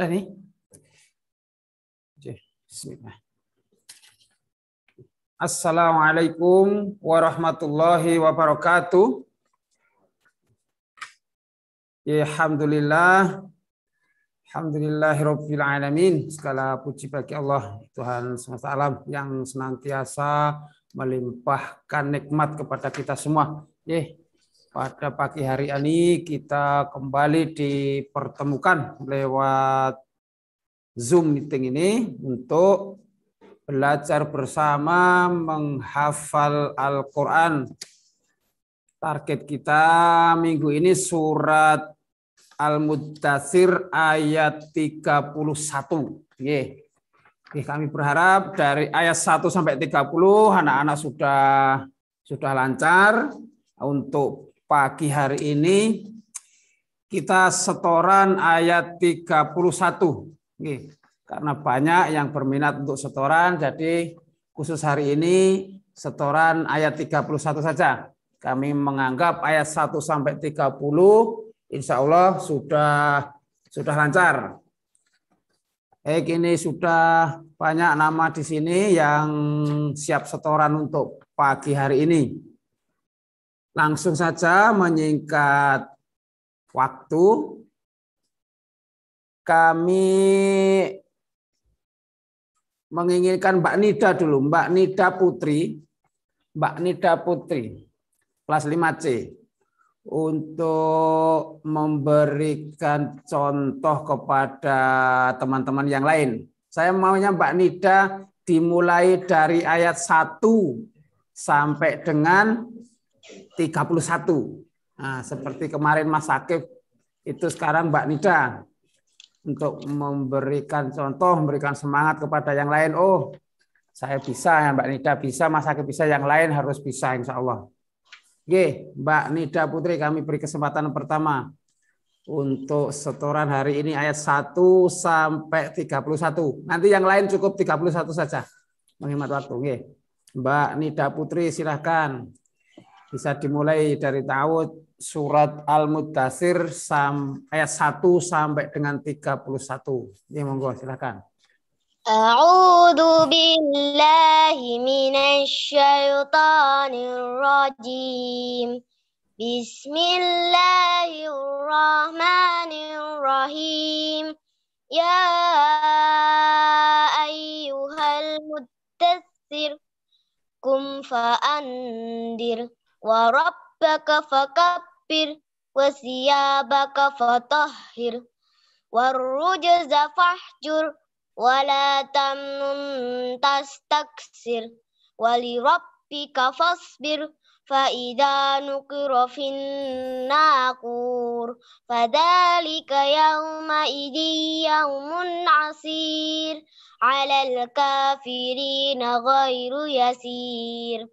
ni? Okay. Bismillah. Assalamualaikum warahmatullahi wabarakatuh. Ya, Alhamdulillah. Alhamdulillahirabbil alamin. Segala puji bagi Allah Tuhan semesta alam yang senantiasa melimpahkan nikmat kepada kita semua. Ya. Pada pagi hari ini kita kembali dipertemukan lewat Zoom meeting ini untuk belajar bersama menghafal Al-Quran. Target kita minggu ini surat Al-Muddatsir ayat 31. Ye. Kami berharap dari ayat 1 sampai 30 anak-anak sudah sudah lancar untuk pagi hari ini kita setoran ayat 31. Nih, karena banyak yang berminat untuk setoran, jadi khusus hari ini setoran ayat 31 saja. Kami menganggap ayat 1 sampai 30 insya Allah sudah sudah lancar. Baik, eh, ini sudah banyak nama di sini yang siap setoran untuk pagi hari ini. Langsung saja menyingkat waktu. Kami menginginkan Mbak Nida dulu, Mbak Nida Putri. Mbak Nida Putri, kelas 5C. Untuk memberikan contoh kepada teman-teman yang lain. Saya maunya Mbak Nida dimulai dari ayat 1 sampai dengan 31. Nah, seperti kemarin Mas Akif itu sekarang Mbak Nida untuk memberikan contoh, memberikan semangat kepada yang lain. Oh, saya bisa, ya Mbak Nida bisa, Mas Akif bisa, yang lain harus bisa, insya Allah. Oke, Mbak Nida Putri kami beri kesempatan pertama untuk setoran hari ini ayat 1 sampai 31. Nanti yang lain cukup 31 saja. Menghemat waktu. Oke. Mbak Nida Putri silahkan. Bisa dimulai dari Taud surat al sam ayat 1 sampai dengan 31. Ya monggo silakan. A'udzu billahi minasyaitonir rajim. Bismillahirrahmanirrahim. Ya ayyuhal muddatsir kum fa'andir. وربك فكبر وثيابك فطهر والرجز فاحجر ولا تمنن تستكثر ولربك فاصبر فإذا نقر في الناقور فذلك يومئذ يوم عسير على الكافرين غير يسير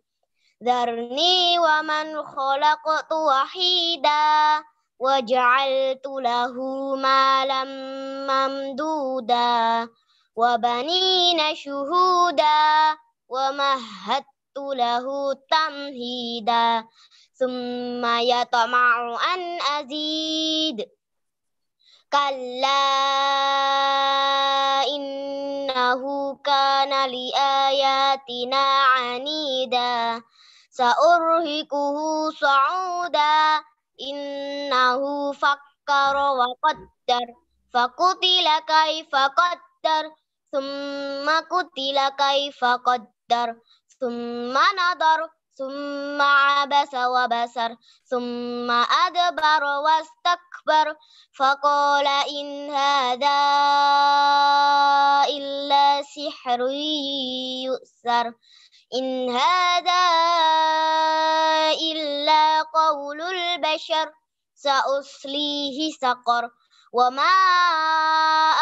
ذرني ومن خلقت وحيدا وجعلت له مالا ممدودا وبنين شهودا ومهدت له تمهيدا ثم يطمع أن أزيد كلا إنه كان لآياتنا عنيدا سأرهقه صعودا إنه فكر وقدر فقتل كيف قدر ثم قتل كيف قدر ثم نظر ثم عبس وبسر ثم أدبر واستكبر فقال إن هذا إلا سحر يؤثر إن هذا إلا قول البشر سأصليه سقر وما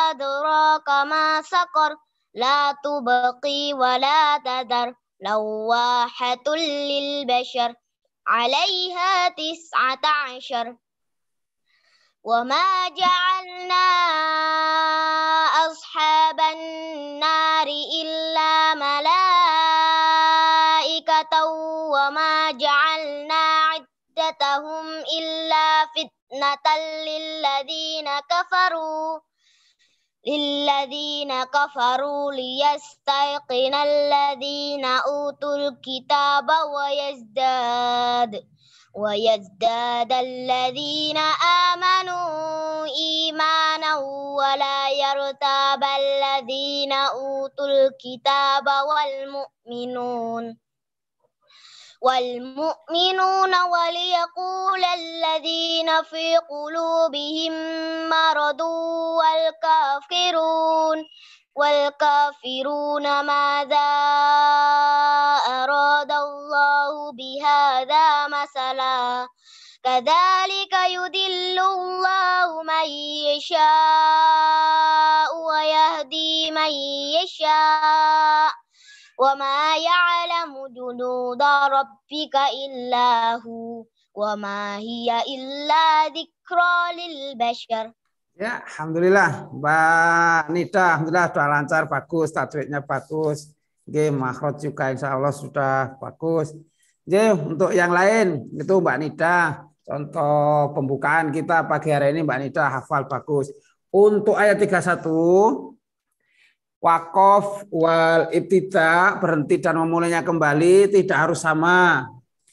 أدراك ما سقر لا تبقي ولا تذر لواحة للبشر عليها تسعة عشر وما جعلنا أصحاب النار إلا ملائكة فتنتهم إلا فتنة للذين كفروا للذين كفروا ليستيقن الذين أوتوا الكتاب ويزداد ويزداد الذين آمنوا إيمانا ولا يرتاب الذين أوتوا الكتاب والمؤمنون والمؤمنون وليقول الذين في قلوبهم مرض والكافرون والكافرون ماذا أراد الله بهذا مثلا كذلك يدل الله من يشاء ويهدي من يشاء وما يعلم جنود ربك إلا هو وما هي إلا ذكرى للبشر Ya, Alhamdulillah. Mbak Nida, Alhamdulillah sudah lancar, bagus. Tajwidnya bagus. Oke, makhraj juga insya Allah sudah bagus. Oke, untuk yang lain, itu Mbak Nida. Contoh pembukaan kita pagi hari ini Mbak Nida hafal bagus. Untuk ayat 31, Wakof wal ibtida berhenti dan memulainya kembali tidak harus sama.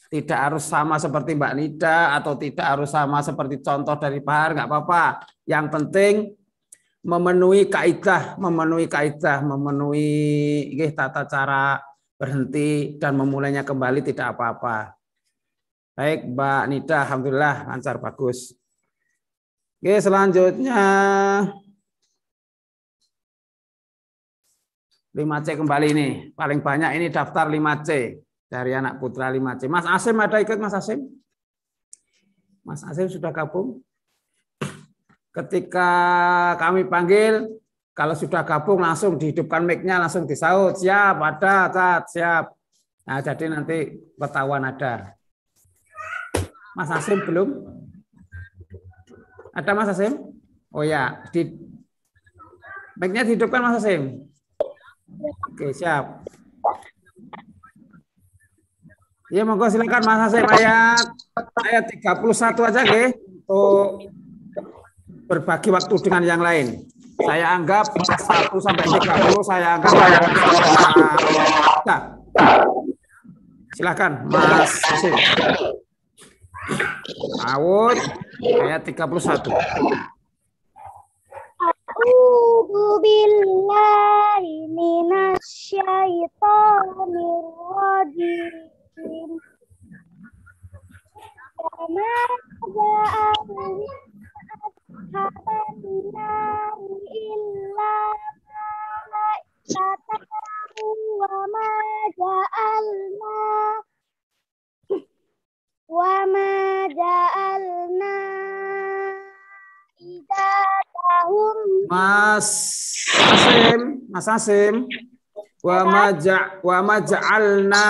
Tidak harus sama seperti Mbak Nida atau tidak harus sama seperti contoh dari Bahar, nggak apa-apa. Yang penting memenuhi kaidah, memenuhi kaidah, memenuhi ini, tata cara berhenti dan memulainya kembali tidak apa-apa. Baik, Mbak Nida, alhamdulillah lancar bagus. Oke, selanjutnya 5C kembali ini. Paling banyak ini daftar 5C dari anak putra 5C. Mas Asim ada ikut Mas Asim? Mas Asim sudah gabung? Ketika kami panggil, kalau sudah gabung langsung dihidupkan mic-nya, langsung disaut. Siap, ada, cat siap. Nah, jadi nanti ketahuan ada. Mas Asim belum? Ada Mas Asim? Oh ya, di mic dihidupkan Mas Asim. Oke, siap. Ya, monggo silakan Mas Asep ayat ayat 31 aja nggih untuk berbagi waktu dengan yang lain. Saya anggap 1 sampai 30 saya anggap nah, Silakan Mas Asep. Awut ayat 31. A'udzu billahi minasyaitonir rajim. Kama ja'al ashaban nari illa malaikatahu wa ma ja'alna wa ma ja'alna Mas Asim, Mas Asim. Wa maja wa maja'alna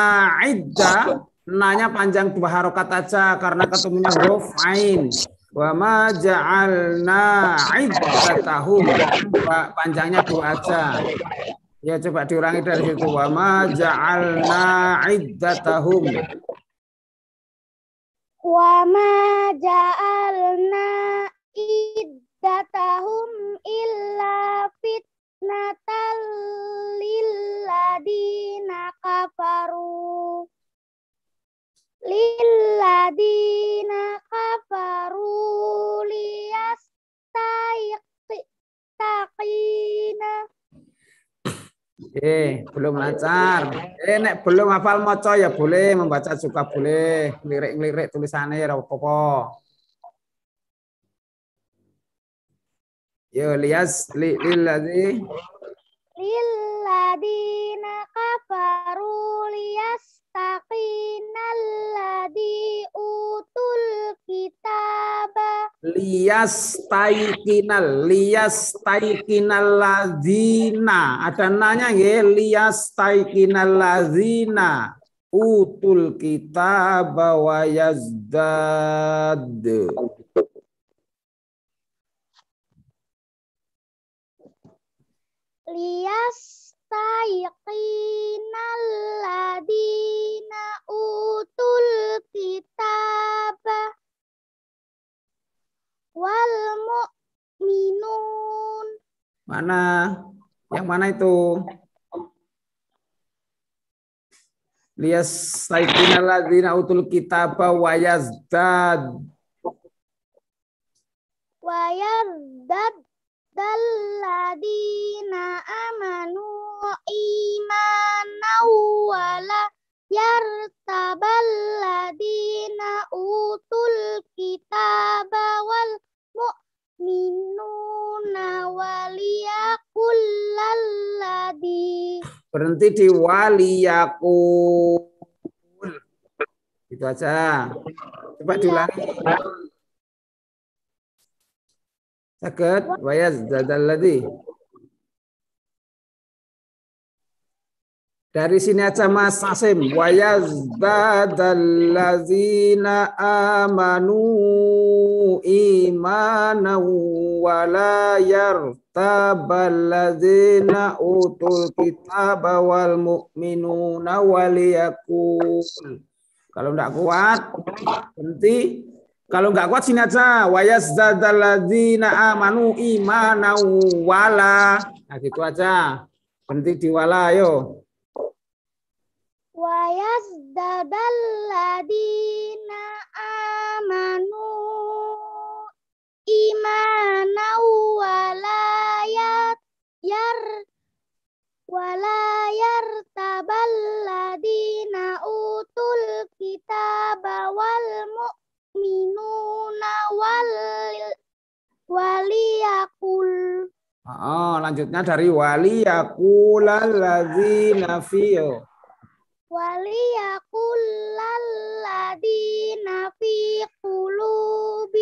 idda. Nanya panjang dua harokat aja karena ketemunya huruf ain. Wa maja'alna tahun. Panjangnya dua aja. Ya coba diurangi dari situ. Wa maja'alna tahun. Wa maja'alna iddatahum illa fitnatal lilladina kafaru lilladina kafaru liyas taqina Eh, belum lancar. Eh, nek belum hafal moco ya boleh membaca juga boleh. Lirik-lirik tulisannya ya apa-apa. Yo ya, lias li lilladi. lilladina kafaru liyastaqinal ladzi utul kitaba Taikinal Lias ladzina ada nanya ya Lias ladzina utul kitaba wa yazdad liyastayqinal ladina utul kitaba wal mu'minun. Mana? Yang mana itu? Lias saikina ladina utul kitaba wayazdad. Wayazdad Dalladina amanu imanau wala yartaballadina utul kitaba wal mu'minuna waliyakullalladhi Berhenti di waliyakul. Itu aja. Coba iya. diulangi. سكت ويزداد الذي Dari sini aja Mas Asim. Sasim. Wayazdadallazina amanu imanan wala yartaballazina utul kitab wal mu'minuna waliyakul. Kalau enggak kuat, berhenti kalau nggak kuat sini aja. Wayazdadaladzina amanu imanau wala. Nah gitu aja. Berhenti di wala, ayo. Wayazdadaladzina amanu imanau wala yat yar wala yar tabaladina utul kita bawal mu minuna wal waliyakul. Oh, lanjutnya dari waliyakul alladzina fiyo. Waliyakul alladzina fi qulub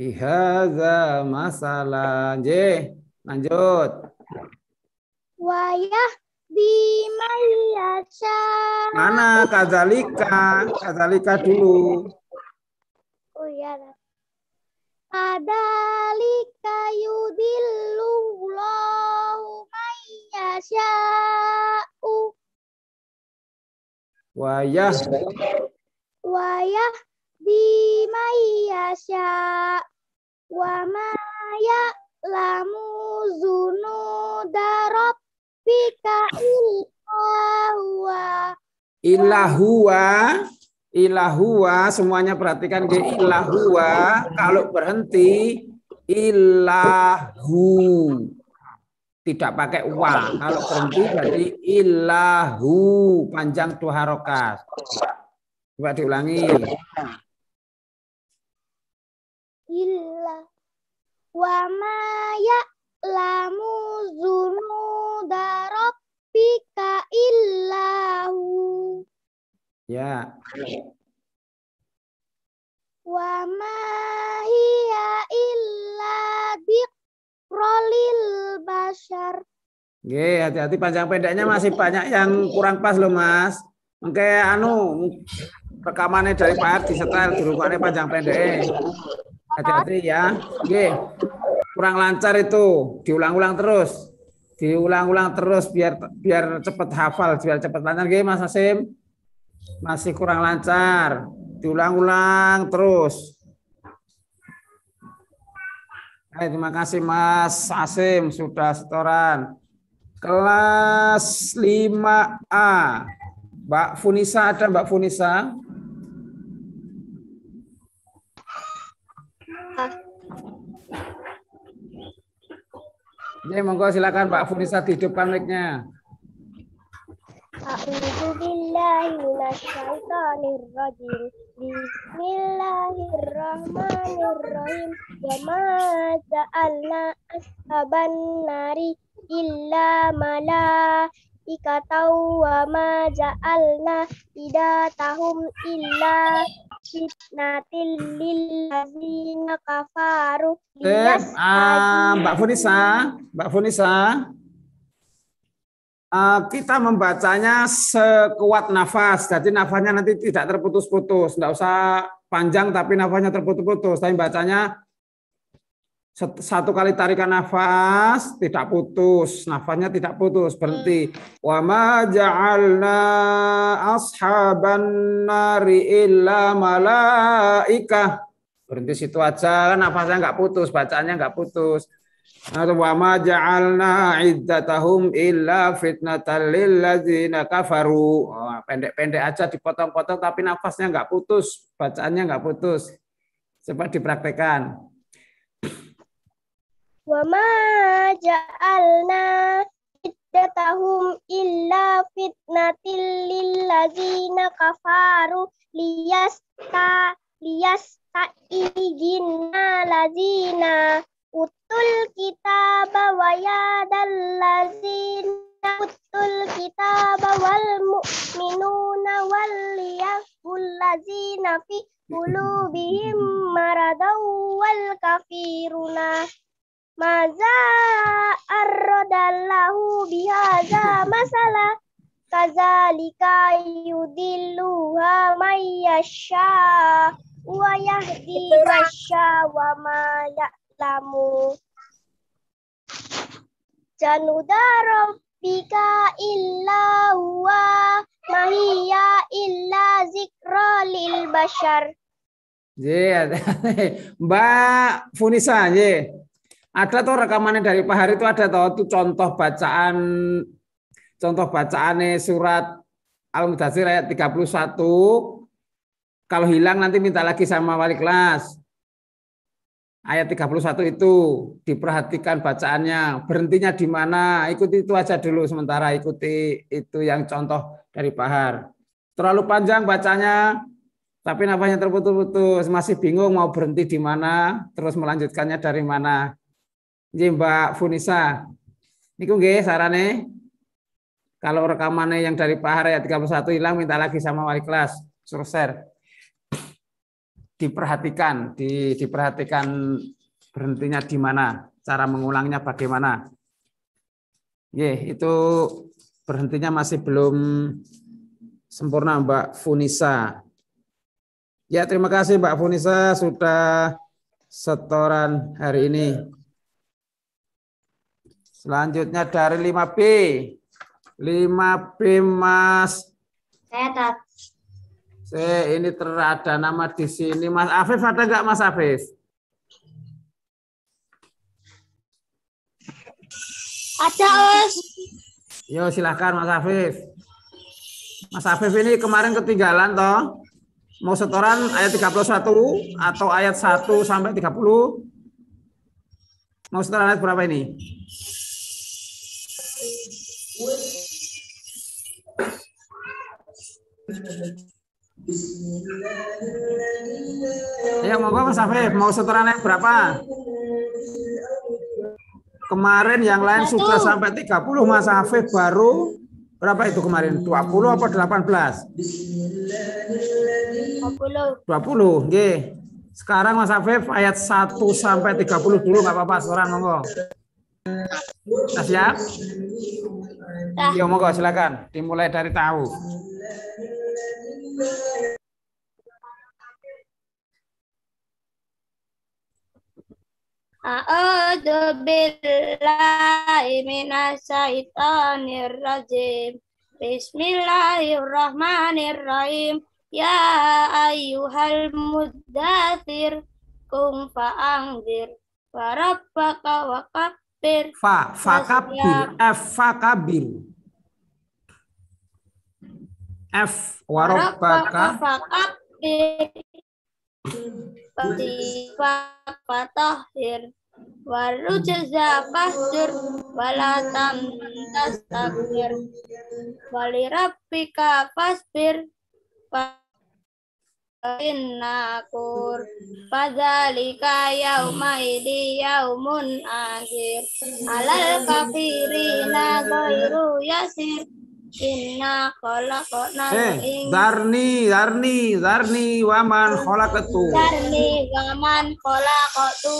Ihaza masalah. J, lanjut. Wayah Malaysia. Mana kazalika? Kazalika dulu. Oh iya. yudilu, yudillullahu Malaysia. Wayah. Wayah bimayasa wa ma ya lamu zunu darab bika ilahua ilahua semuanya perhatikan ke ilahuwa kalau berhenti ilahu tidak pakai wa kalau berhenti jadi ilahu panjang dua harokat coba diulangi illa wa ma ya'lamu dzunuba rabbika illahu. Ya. Wa ma hiya illa dikrolil bashar. Oke, hati-hati panjang pendeknya masih banyak yang kurang pas loh Mas. Oke, anu rekamannya dari Pak di setel panjang pendek. Hati-hati ya. Oke. Kurang lancar itu, diulang-ulang terus. Diulang-ulang terus biar biar cepat hafal, biar cepat lancar. Oke, Mas Hasim. Masih kurang lancar. Diulang-ulang terus. Hai, terima kasih Mas Asim sudah setoran. Kelas 5A. Mbak Funisa ada Mbak Funisa? Ya, monggo silakan Pak Funisa dihidupkan mic-nya. A'udzu billahi minasyaitonir rajim. Bismillahirrahmanirrahim. Wa ma ja'alna ashaban nari illa mala ikatau wa ma ja'alna idatahum illa lillazina kafaru. uh, Mbak Funisa, Mbak Funisa. Uh, kita membacanya sekuat nafas. Jadi nafasnya nanti tidak terputus-putus. Tidak usah panjang tapi nafasnya terputus-putus. Tapi bacanya satu kali tarikan nafas tidak putus, nafasnya tidak putus, berhenti. Hmm. Wa ma ja'alna ashaban nari illa malaika. Berhenti situ aja, kan nafasnya nggak putus, bacaannya nggak putus. Wa ma ja'alna iddatahum illa fitnatan ladzina kafaru. Pendek-pendek aja dipotong-potong tapi nafasnya nggak putus, bacaannya nggak putus. Cepat dipraktekkan. Wa ma ja'alna iddatahum illa fitnatil lillazina kafaru liyasta liyasta ijinna lazina utul kita bawa ya dallazina utul kita bawal mu'minuna wal liyahul lazina fi qulubihim maradawal kafiruna Maza arrodallahu bihaza masalah kazalika yudilluha mayyasha wa yahdi masya wa ma ya'lamu januda illa huwa mahiya illa zikra lil bashar Mbak Funisa, ye. Ada tuh rekamannya dari Pak Hari itu ada tuh itu contoh bacaan contoh bacaannya surat Al Mudatsir ayat 31 kalau hilang nanti minta lagi sama wali kelas. Ayat 31 itu diperhatikan bacaannya, berhentinya di mana, ikuti itu aja dulu sementara ikuti itu yang contoh dari Pahar. Terlalu panjang bacanya, tapi nafasnya terputus-putus, masih bingung mau berhenti di mana, terus melanjutkannya dari mana. Nggih Mbak Funisa. kok nggih sarane kalau rekamannya yang dari Pak Hara 31 hilang minta lagi sama wali kelas suruh share. Diperhatikan, di, diperhatikan berhentinya di mana, cara mengulangnya bagaimana. Ye, itu berhentinya masih belum sempurna Mbak Funisa. Ya, terima kasih Mbak Funisa sudah setoran hari ini. Selanjutnya dari 5B. 5B Mas. Saya tak. Eh, ini terada nama di sini Mas Afif ada nggak Mas Afif? Ada, Us. Yo, silahkan Mas Afif. Mas Afif ini kemarin ketinggalan toh. Mau setoran ayat 31 atau ayat 1 sampai 30? Mau setoran ayat berapa ini? Ayo monggo Mas Afif, mau setoran yang berapa? Kemarin yang lain Satu. sudah sampai 30 Mas Afif baru berapa itu kemarin? 20 apa 18? 20. 20, nggih. Sekarang Mas Afif ayat 1 sampai 30 dulu nggak apa-apa, seorang monggo. Sudah siap? Ya, monggo silakan. Dimulai dari tahu. A'udzu billahi minasyaitonir rajim. Bismillahirrahmanirrahim. Ya ayyuhal muddathir kum fa'angdir. Warabbaka waqab Pir. Fa, fa kabil, F, fa kabil. F, warobaka. Fa kabir. Fa fatahir. Waru jaza pasir. Walatam tasabir. Walirabika pasir. Pasir innakur fadzalika yauma idi yaumun akhir alal kafirina ghairu yasir inna khalaqna eh darni darni darni waman khalaqatu darni waman khalaqatu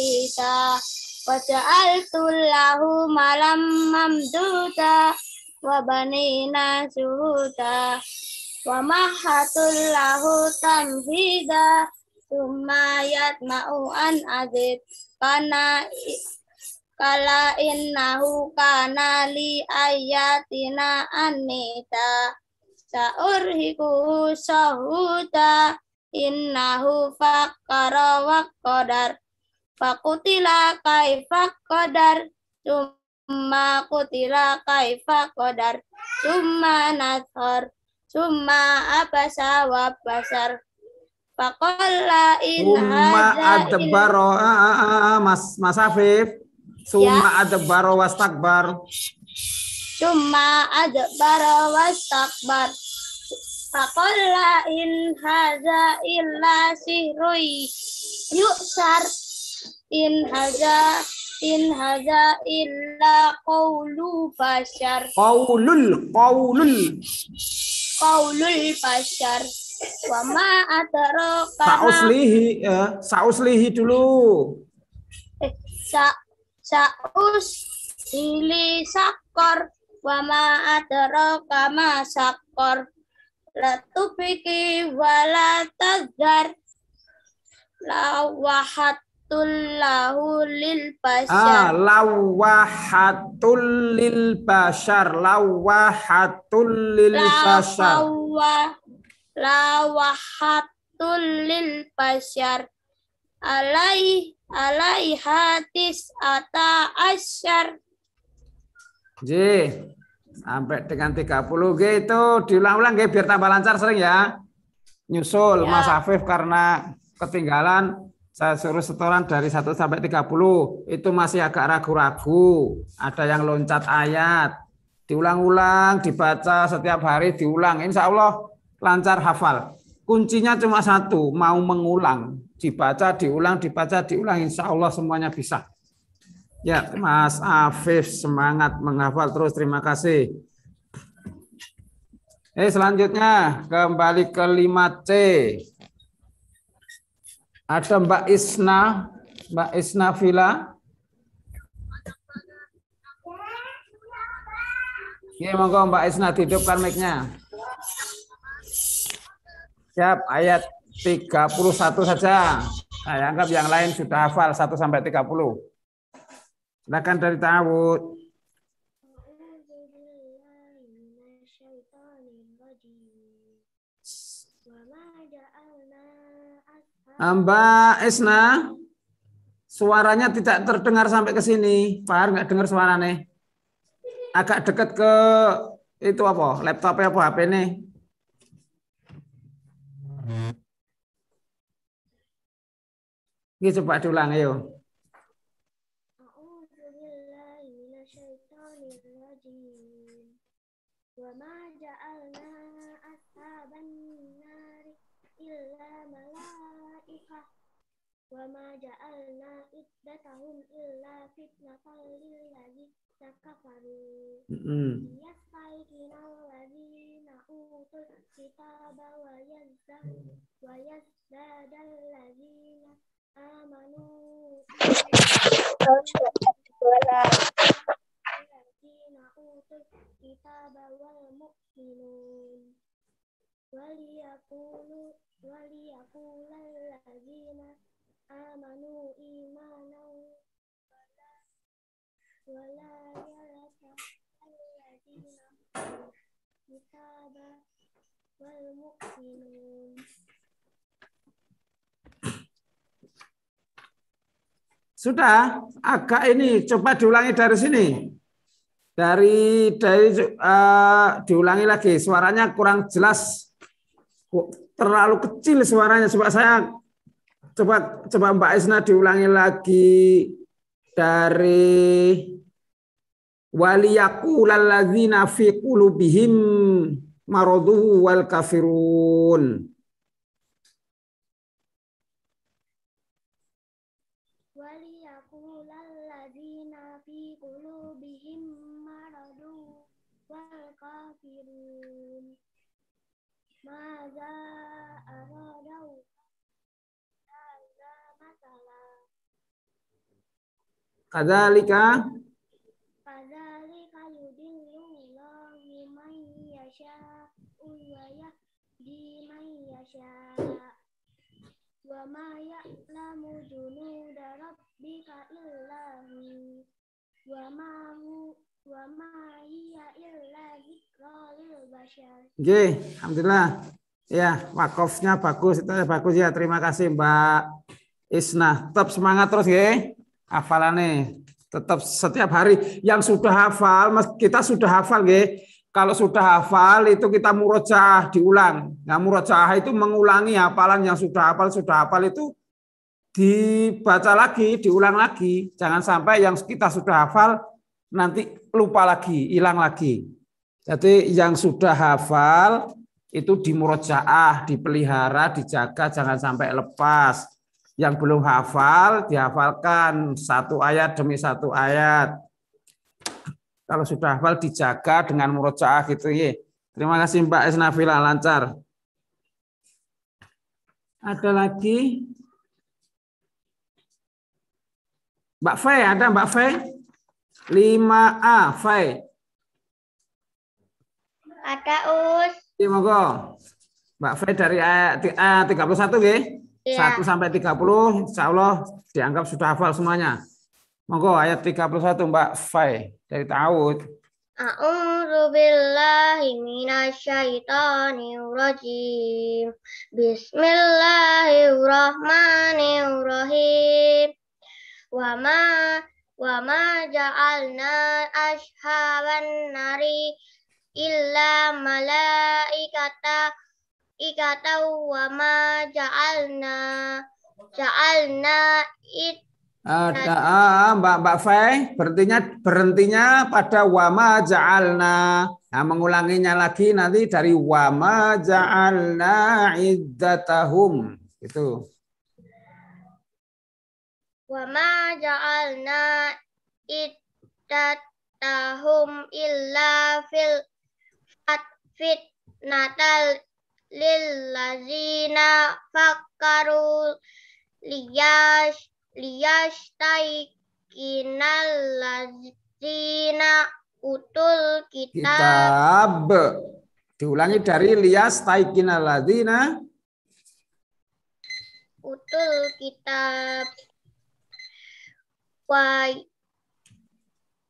ita waja'altu lahu malam mamduta wa banina suhuta wa mahatul lahu tanfida tumayat ma'u an adid kana kala innahu kana li ayatina anita saurhiku sahuta innahu fakkara wa qadar fakutila kaifa qadar summa kutila kaifa qadar cuma nathar Summa abasa wa basar. Pakola in Summa adbaro. Ah, ah, ah, ah, mas, mas Afif. Summa ya. adbaro was takbar. Summa adbaro was takbar. Pakola in haza illa sihrui. Yusar in haza in haza illa qawlu bashar. Qawlul, qawlul qaulul bashar wa ma adraka sauslihi ya sauslihi dulu eh, sa saus ili sakor wa ma adraka ma sakor latubiki wa la lawahat lawahatul lahu lil ah, bashar. Ah, lawahatul lil bashar, lawahatul lil bashar. lawahatul lil bashar. Alai alai hatis ata asyar. J. Sampai dengan 30 G itu diulang-ulang G biar tambah lancar sering ya. Nyusul ya. Mas Afif karena ketinggalan saya suruh setoran dari 1 sampai 30 itu masih agak ragu-ragu ada yang loncat ayat diulang-ulang dibaca setiap hari diulang insya Allah lancar hafal kuncinya cuma satu mau mengulang dibaca diulang dibaca diulang insya Allah semuanya bisa ya Mas Afif semangat menghafal terus terima kasih Eh selanjutnya kembali ke 5C ada Mbak Isna, Mbak Isna Villa. Ya, monggo Mbak Isna hidupkan mic-nya. Siap, ayat 31 saja. Saya anggap yang lain sudah hafal 1 sampai 30. Silakan dari tawud. Mbak Esna, suaranya tidak terdengar sampai ke sini. Pak, nggak dengar suara nih. Agak dekat ke itu apa? Laptopnya apa HP nih? Ini coba diulang, ayo. وما جعلنا عدتهم إلا فتنة للذين كفروا ليستيقن الذين أوتوا الكتاب ويزداد الذين آمنوا الذين أوتوا الكتاب والمؤمنون وليقولوا وليقول الذين sudah, agak ini coba diulangi dari sini. Dari dari uh, diulangi lagi, suaranya kurang jelas. Terlalu kecil suaranya, coba saya coba coba Mbak Isna diulangi lagi dari waliyaqulal ladzina fi qulubihim maradu wal kafirun Kadzalika Oke, alhamdulillah. Ya, wakofnya bagus, itu bagus ya. Terima kasih Mbak Isna. Tetap semangat terus, ya hafalane tetap setiap hari yang sudah hafal kita sudah hafal nggih kalau sudah hafal itu kita murojaah diulang nah murojaah itu mengulangi hafalan yang sudah hafal sudah hafal itu dibaca lagi diulang lagi jangan sampai yang kita sudah hafal nanti lupa lagi hilang lagi jadi yang sudah hafal itu dimurojaah dipelihara dijaga jangan sampai lepas yang belum hafal dihafalkan satu ayat demi satu ayat. Kalau sudah hafal dijaga dengan murojaah gitu ya. Terima kasih Mbak Esnafila lancar. Ada lagi? Mbak Fe ada Mbak Fe 5A, Fe Ada, Us. Ya, Mbak Fe dari ayat 31, nggih. Yeah. 1 sampai 30 insya Allah dianggap sudah hafal semuanya. Monggo ayat 31 Mbak Fai dari Ta'awud. A'udzu billahi minasyaitonir rajim. Bismillahirrahmanirrahim. Wa ma wa ma ja'alna ashaban nari illa malaikata ikatau wa ma ja'alna ja'alna it ada ah, Mbak Mbak Fai, berhentinya berhentinya pada wama ja'alna. Nah, mengulanginya lagi nanti dari wama ja'alna iddatahum. Itu. Wama ja'alna iddatahum illa fil fitnatal lillazina fakaru liyash liyastaikinal lazina utul kitab. Diulangi dari liyastaikinal lazina utul kitab. Wai.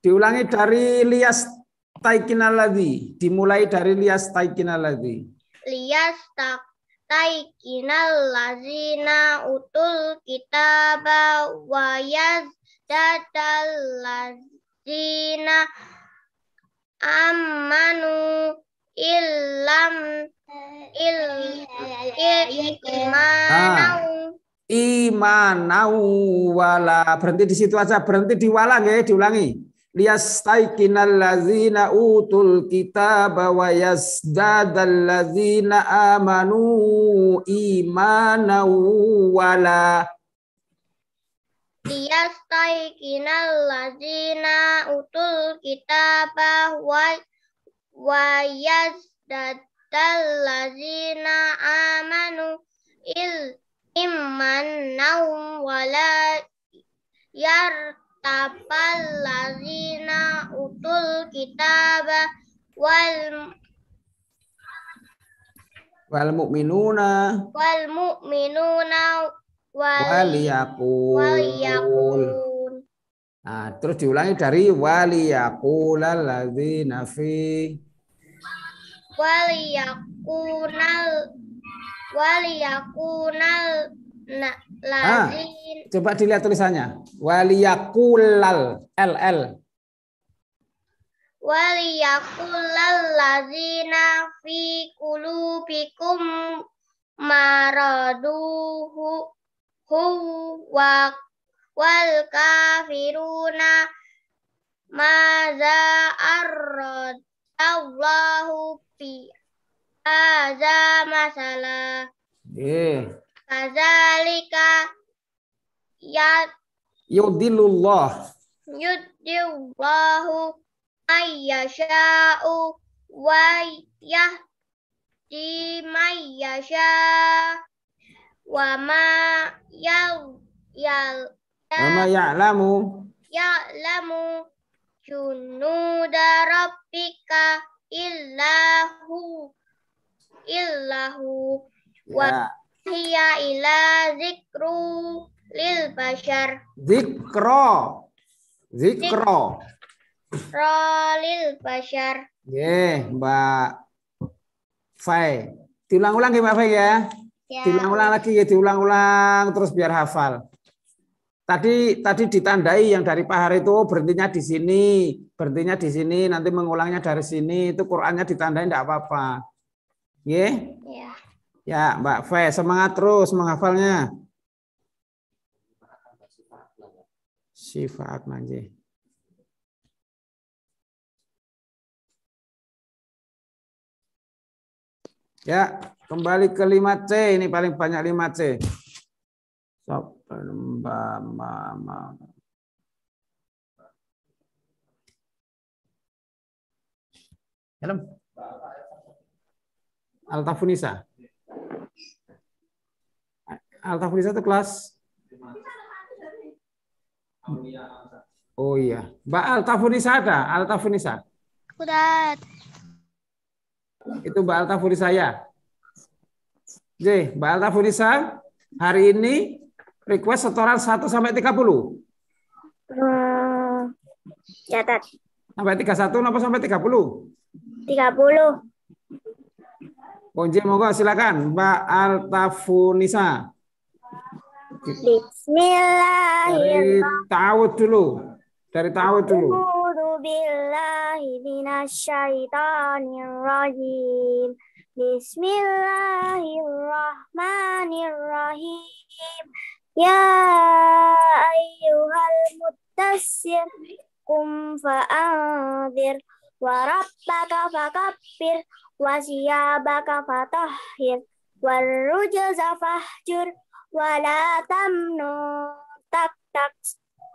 Diulangi dari lias taikinaladi. Dimulai dari lias taikinaladi liyastak taikinal lazina utul kitaba wayaz datal lazina amanu ilam il, il imanau ah. imanau wala berhenti di situ aja berhenti di wala nggih diulangi liyastaikinal allazina utul kitaba wa yazdadal allazina amanu imana wala liyastaikinal allazina utul kitaba wa wa yazdadal allazina amanu il imman naum wala yar tafal lazina utul kita wal wal mu'minuna wal mu'minuna wal, wal yakul wal yakul nah, terus diulangi dari wal yakul alladzina fi waliyakunal yakunal Nah, lazin. Ah, coba dilihat tulisannya. Waliyakulal. L, L. Waliyakulal lazina fi kulubikum maraduhu hu wa wal kafiruna maza arrad Allahu fi Aza masalah. Eh, yeah. Kazalika ya yudilullah yudillahu ayyasha'u wa yahdi mayyasha wa ma yal yal ma ya'lamu ya'lamu junuda rabbika illahu illahu ya. wa hiya ila zikru lil bashar. Zikro. Zikro. Zikro lil bashar. Yeah, Mbak Fai. Diulang-ulang ya Mbak Fai ya. ya. Diulang-ulang lagi ya, diulang-ulang terus biar hafal. Tadi tadi ditandai yang dari Pahar itu berhentinya di sini, berhentinya di sini, nanti mengulangnya dari sini, itu Qur'annya ditandai enggak apa-apa. Yeah? Ya. Ya, Mbak Fe, semangat terus menghafalnya. Sifat manji. Ya, kembali ke 5C. Ini paling banyak 5C. Mama. Helm. Altafunisa. Altafunisa tafuri satu kelas? Oh iya. Mbak Altafunisa ada? Altafunisa. Itu Mbak Altafunisa ya? J, Mbak Altafunisa, hari ini request setoran 1 sampai 30. Hmm, catat. Sampai 31 apa sampai 30? 30. Konje monggo silakan Mbak Altafunisa. Bismillahirrahmanirrahim. Dari dulu. Dari tahu dulu. Bismillahirrahmanirrahim. billahi Bismillahirrahmanirrahim. Ya ayyuhal muttasir. kum fa'adhir. wa rabbaka fakabbir wa siyabaka fatahhir warrujza fahjur wala tamnu tak tak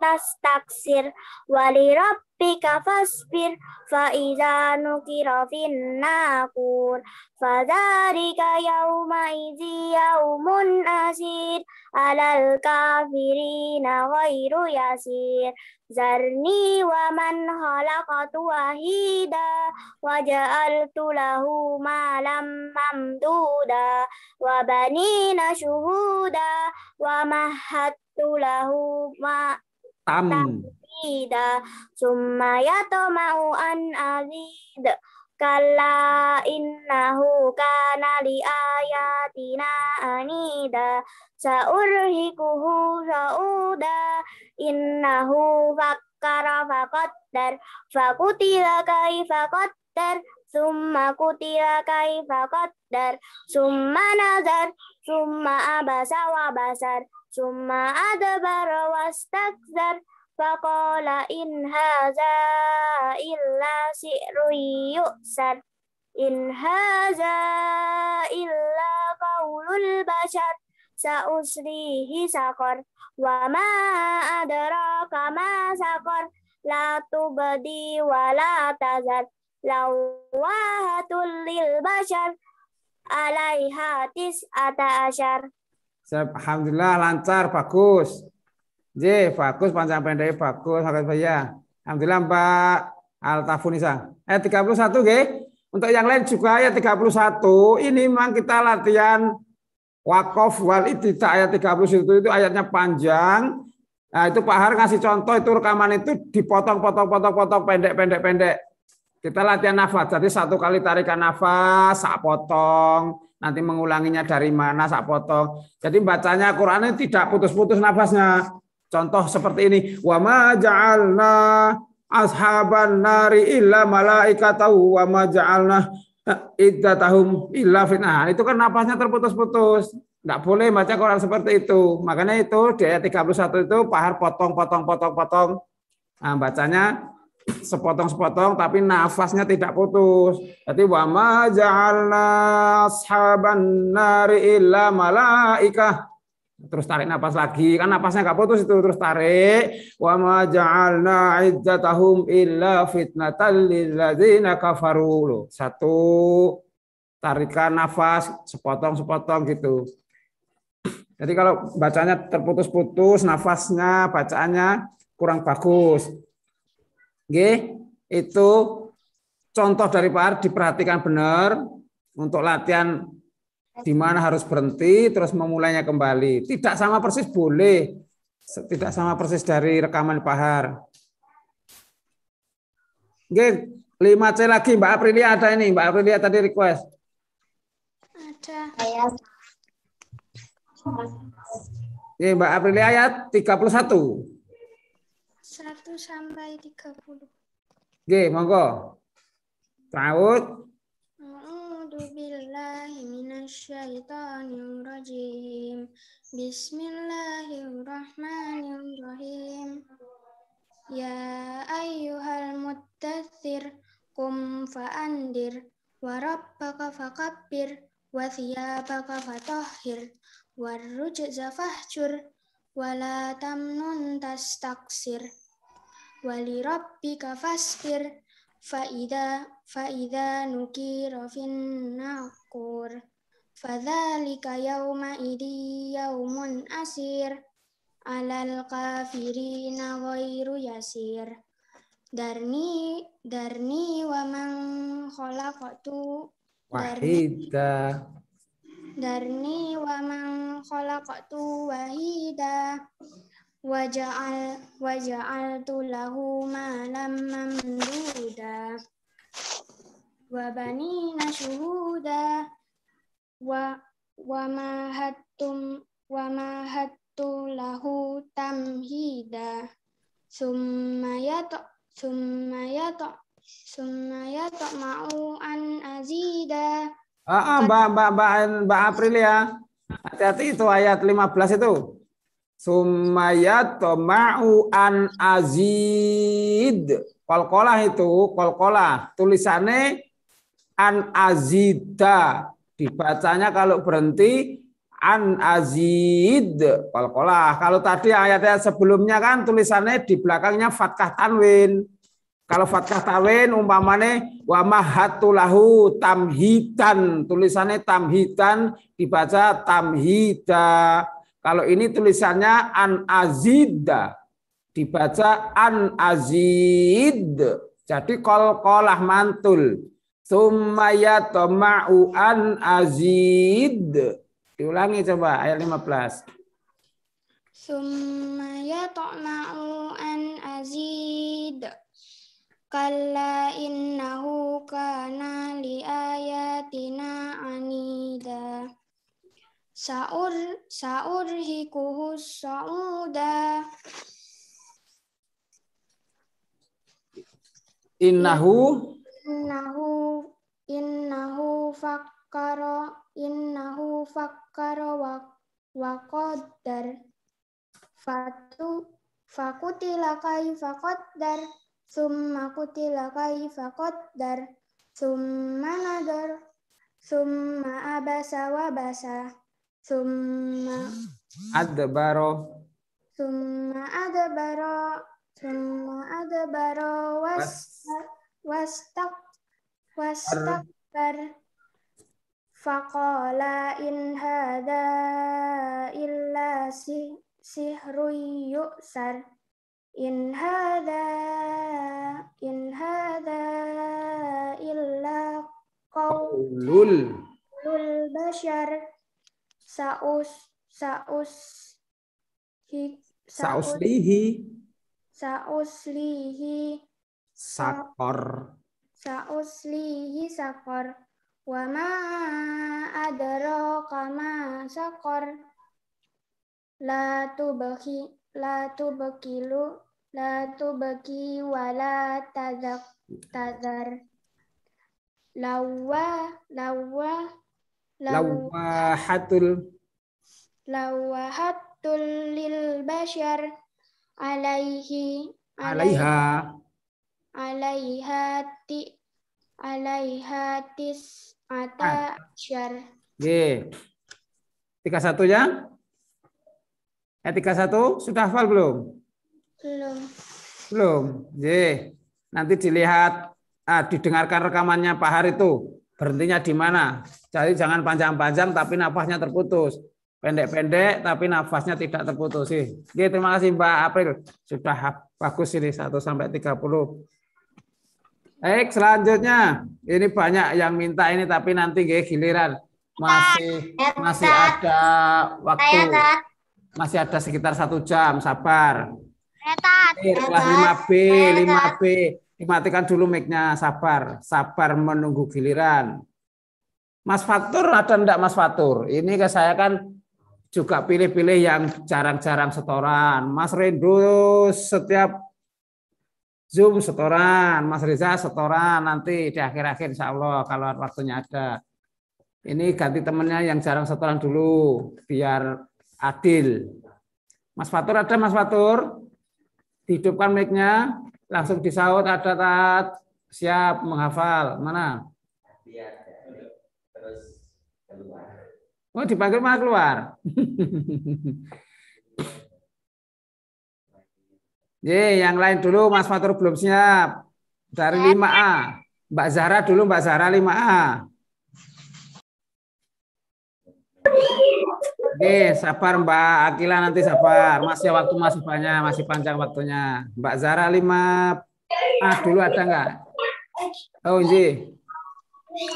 tas taksir wali rob rabbika fasbir fa idza nukira fin naqur fa dzalika yauma idzi yaumun asir alal kafirina ghairu yasir zarni wa man khalaqatu wahida wa ja'altu lahu malam mamduda wa banina syuhuda wa mahattu lahu ma tam, tam azida summa yatma'u an azid kala innahu kana li ayatina anida saurhikuhu sauda innahu fakkara faqaddar fakutila kaifa qaddar summa kutila kaifa qaddar summa nazar summa abasa wa basar summa adbara wastakzar Faqala in haza illa si'ru yu'sad In haza illa qaulul bashar Sa'usrihi sakor Wa ma adraka ma sakor La tubadi wa la tazar Lawahatul lil bashar Alaiha tis'ata asyar Alhamdulillah lancar, bagus. J, bagus, panjang pendek, bagus, Pak Baya. Alhamdulillah Pak Altafunisa. Eh 31 G. Untuk yang lain juga ayat 31, ini memang kita latihan wakof wal itita ayat 31 itu, itu ayatnya panjang. Nah itu Pak Har ngasih contoh itu rekaman itu dipotong-potong-potong-potong pendek-pendek-pendek. Kita latihan nafas, jadi satu kali tarikan nafas, sak potong, nanti mengulanginya dari mana, sak potong. Jadi bacanya Quran tidak putus-putus nafasnya. Contoh seperti ini, wa ma ja'alna ashaban nari illa malaikatahu wa ma ja'alna eh, iddatahum illa fitnah. Itu kan napasnya terputus-putus. Tidak boleh baca Quran seperti itu. Makanya itu di ayat 31 itu pahar potong, potong, potong, potong. Nah, bacanya sepotong-sepotong tapi nafasnya tidak putus. Jadi wa ma ja'alna ashaban nari illa malaikah terus tarik napas lagi kan napasnya nggak putus itu terus tarik wa ma ja'alna iddatahum illa fitnatan lilladzina kafaru satu tarikan nafas sepotong-sepotong gitu jadi kalau bacanya terputus-putus nafasnya bacaannya kurang bagus nggih itu contoh dari Pak diperhatikan benar untuk latihan di mana harus berhenti terus memulainya kembali. Tidak sama persis boleh. Tidak sama persis dari rekaman pahar. Oke, 5C lagi Mbak Aprilia ada ini, Mbak Aprilia tadi request. Ada. Ayat. Oke, Mbak Aprilia ayat 31. 1 sampai 30. Oke, monggo. Ta'awud. A'udzu billahi syaitanir rajim. Bismillahirrahmanirrahim. Ya ayyuhal muttathir kum fa'andir warabbaka fakabbir wa thiyabaka fatahhir warrujza fahjur wala tamnun tastaksir wali rabbika fasfir fa'idha fa'idha nukira fin Fadhalika yawma idhi yawmun asir alal kafirina ghairu yasir. Darni darni wa man khalaqtu wahida. Darni wa man khalaqtu wahida. Waja'al tu lahu malam mamduda. wabani banina wa wa mahattum wa mahattu lahu tamhida summa yato summa yato summa ma'u an azida ah, ah mbak mbak mbak mbak April ya hati-hati itu ayat 15 itu sumayat ma'u an azid kolkolah itu kolkolah tulisannya an azida Dibacanya kalau berhenti an azid kolkolah. Kalau tadi ayatnya sebelumnya kan tulisannya di belakangnya fatkah tanwin. Kalau fatkah tanwin umpamane wa mahatulahu tamhidan. Tulisannya tamhitan dibaca tamhida. Kalau ini tulisannya an azida dibaca an azid. Jadi kolkolah mantul. Sumaya toma'u an azid. Diulangi coba ayat 15. Sumaya toma'u an azid. Kalla innahu kana li ayatina anida. Saur hikuhu sauda. Innahu innahu innahu fakkara innahu fakkara wa wa qaddar fatu fakutila kaifa qaddar summa kutila kaifa qaddar summa nadar summa abasa wa basa summa adbaro summa adbaro summa adbaro was wastak bar faqala in hada illa si sihru yu'sar in hada in hada illa qaulul qaulul bashar saus saus hi, saus lihi saus lihi sakor. Sa'uslihi sakor. Wa ma adraka ma sakor. La tubaki la tubkilu la tubaki wa la tazak tazar. Lawa lawa hatul, lawa lawa hatul lil bashar alaihi alaiha alaiha ti alaiha tis ata ah. syar G. Tiga satu ya? Eh, tiga satu sudah hafal belum? Belum. Belum. G. Nanti dilihat, ah, didengarkan rekamannya Pak Hari itu. Berhentinya di mana? Jadi jangan panjang-panjang tapi nafasnya terputus. Pendek-pendek tapi nafasnya tidak terputus. Oke, terima kasih Mbak April. Sudah bagus ini 1 sampai 30. Baik, selanjutnya ini banyak yang minta ini tapi nanti gaya giliran masih masih ada waktu masih ada sekitar satu jam sabar. Oke, kelas 5B, 5B. Dimatikan dulu mic-nya, sabar. Sabar menunggu giliran. Mas Fatur ada enggak Mas Fatur? Ini ke saya kan juga pilih-pilih yang jarang-jarang setoran. Mas Rendu setiap Zoom setoran, Mas Riza setoran nanti di akhir-akhir insya Allah kalau waktunya ada. Ini ganti temennya yang jarang setoran dulu biar adil. Mas Fatur ada Mas Fatur? Dihidupkan mic-nya, langsung disaut ada taat siap menghafal. Mana? Iya, oh dipanggil malah keluar. Ye, yang lain dulu Mas Fatur belum siap. Dari 5A. Mbak Zahra dulu Mbak Zahra 5A. Oke, sabar Mbak Akila nanti sabar. Masih waktu masih banyak, masih panjang waktunya. Mbak Zara 5 A ah, dulu ada enggak? Oh, Ji.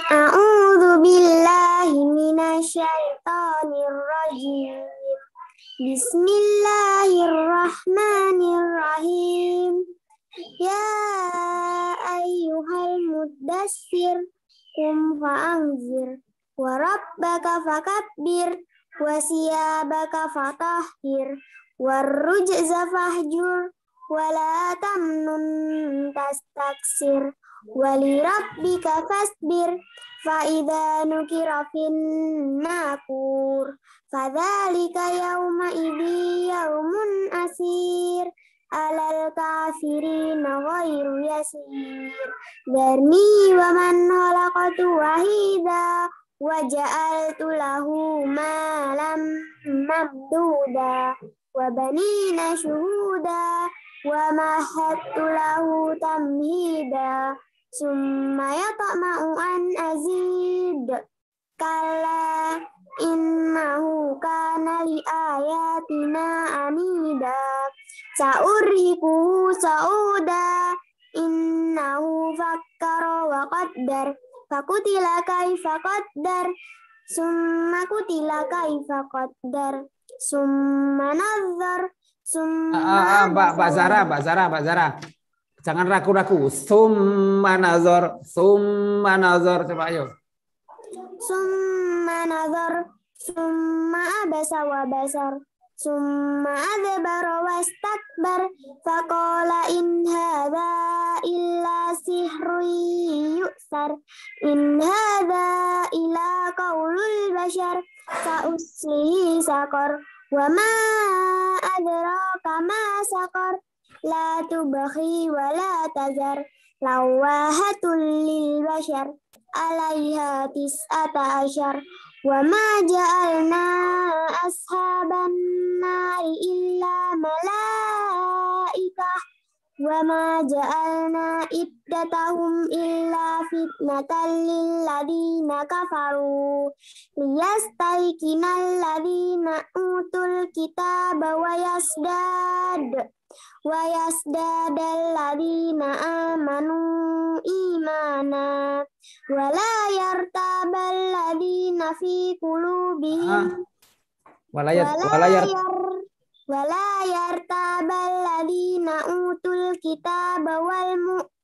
A'udzu billahi minasyaitonir rajim. Bismillahirrahmanirrahim. Ya ayyuhal muddassir kum fa'anzir wa rabbaka fakabbir wa siyabaka fatahhir warrujza fahjur wala tamnun tastaksir rabbika fasbir fa idza nukira fin nakur Fadzalika yawma idhi yawmun asir alal kafirin, ghairu yasir. Darni wa man khalaqatu wahida waja'altu lahu malam mamduda wa banina syuhuda wa mahattu lahu tamhida. Summa yatma'u an azid. Kala innahu kana li ayatina anida saurhiku sauda innahu fakkara wa qaddar fakutila kaifa qaddar summa kutila kaifa qaddar summa nazar summa ah, ah, ah, mbak mbak Zara mbak Zara mbak Zara jangan ragu-ragu summa nazar summa nazar coba ayo summa summa nazar summa abasa wa basar summa wa istakbar faqala in hadza illa sihrun yu'sar in hadza ila qaulul bashar sauslihi sakor wa ma adraka ma sakor la tubghi wa la tazar lawahatul lil bashar alaiha tis'ata asyar wa ma ja'alna ashaban nari illa malaikah wa ma ja'alna iddatahum illa fitnatan lilladina kafaru liyastaikinalladina utul kitab wa yasdad wa yasdadalladina amanu imana wa la yartaballadina fi qulubihim wa la yartaballadina utul kitaba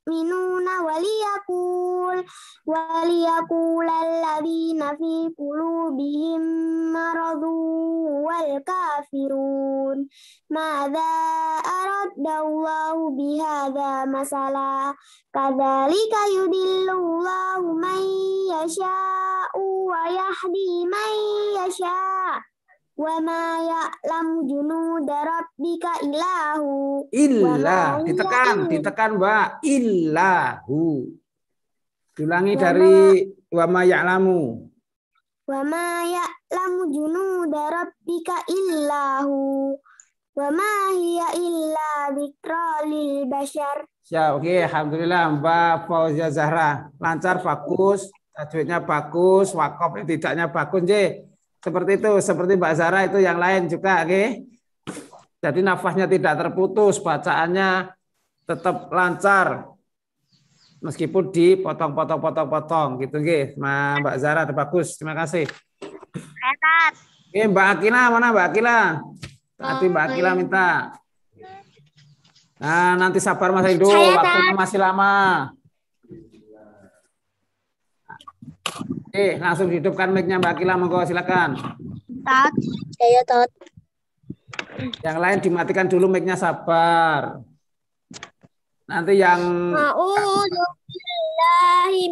المؤمنون وليقول وليقول الذين في قلوبهم مرض والكافرون ماذا أرد الله بهذا مثلا كذلك يدل الله من يشاء ويهدي من يشاء Wa ma ya'lamu junuda rabbika illahu. Illa. Ditekan, ditekan wa illahu. Ulangi dari wa ma ya'lamu. Wa ma ya'lamu junuda rabbika illahu. Wa ma hiya illa dzikra lil bashar. Ya, oke, okay. alhamdulillah Mbak Fauzia Zahra. Lancar bagus, tajwidnya bagus, wakopnya tidaknya bagus, nggih. Seperti itu, seperti Mbak Zara itu yang lain juga, oke. Okay? Jadi nafasnya tidak terputus, bacaannya tetap lancar. Meskipun dipotong-potong-potong-potong gitu, oke. Okay? Mbak Zara terbagus, terima kasih. Oke, Mbak Akila mana Mbak Akila? Nanti Mbak Akila minta. Nah, nanti sabar Mas Edo, waktunya masih lama. Oke, langsung hidupkan mic-nya Mbak Akila, monggo silakan. Tat. Saya Tat. Yang lain dimatikan dulu mic-nya sabar. Nanti yang A'udzu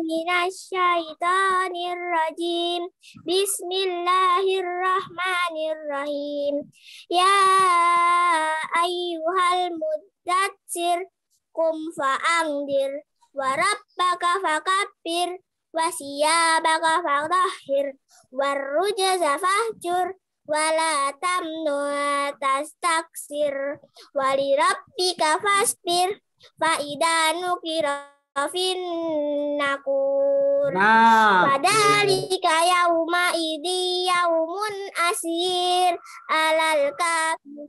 minasyaitonir rajim. Bismillahirrahmanirrahim. Ya ayyuhal muddatsir kum fa'amdir warabbaka fakabbir wasiyabaka fadahhir warrujaza fahjur wala tamnu tastaksir wali rabbika fasbir fa idanu kirafin nakur nah. padalika yauma idhi yaumun asir alal kafir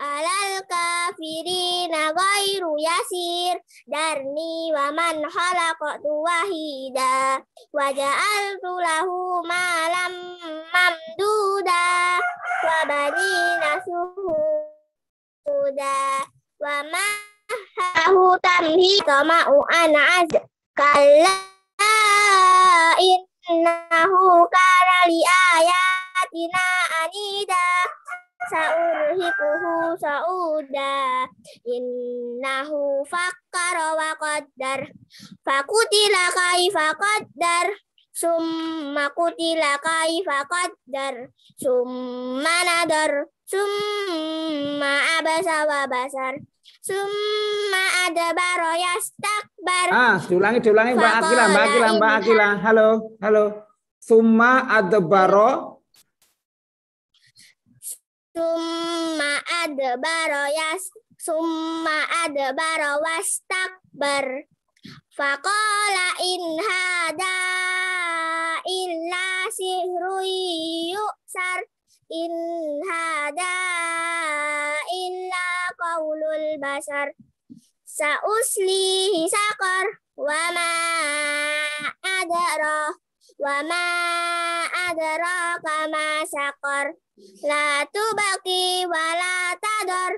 alal kafirina ghairu yasir darni wa man khalaqtu wahida wa lahu malam mamduda wabani banina suhuda wa mahahu tamhi tama'u an az kalla innahu kana li ayatina anida Sa'urhikuhu sa'uda Innahu fakkara wa qaddar Fakutila kaifa qaddar Summa kutila kaifa qaddar Summa nadar Summa abasa wa basar Summa adabara yastakbar Ah, diulangi, diulangi Mbak Akila, Mbak Akila, Mbak Akila Halo, halo Summa adabara summa adbaro yas summa adbaro wastakbar faqala in hada illa sihrun yu'sar in hada illa qaulul basar sauslihi saqar wa ma adara wa ma adraka ma sakor la tubaki wa la tador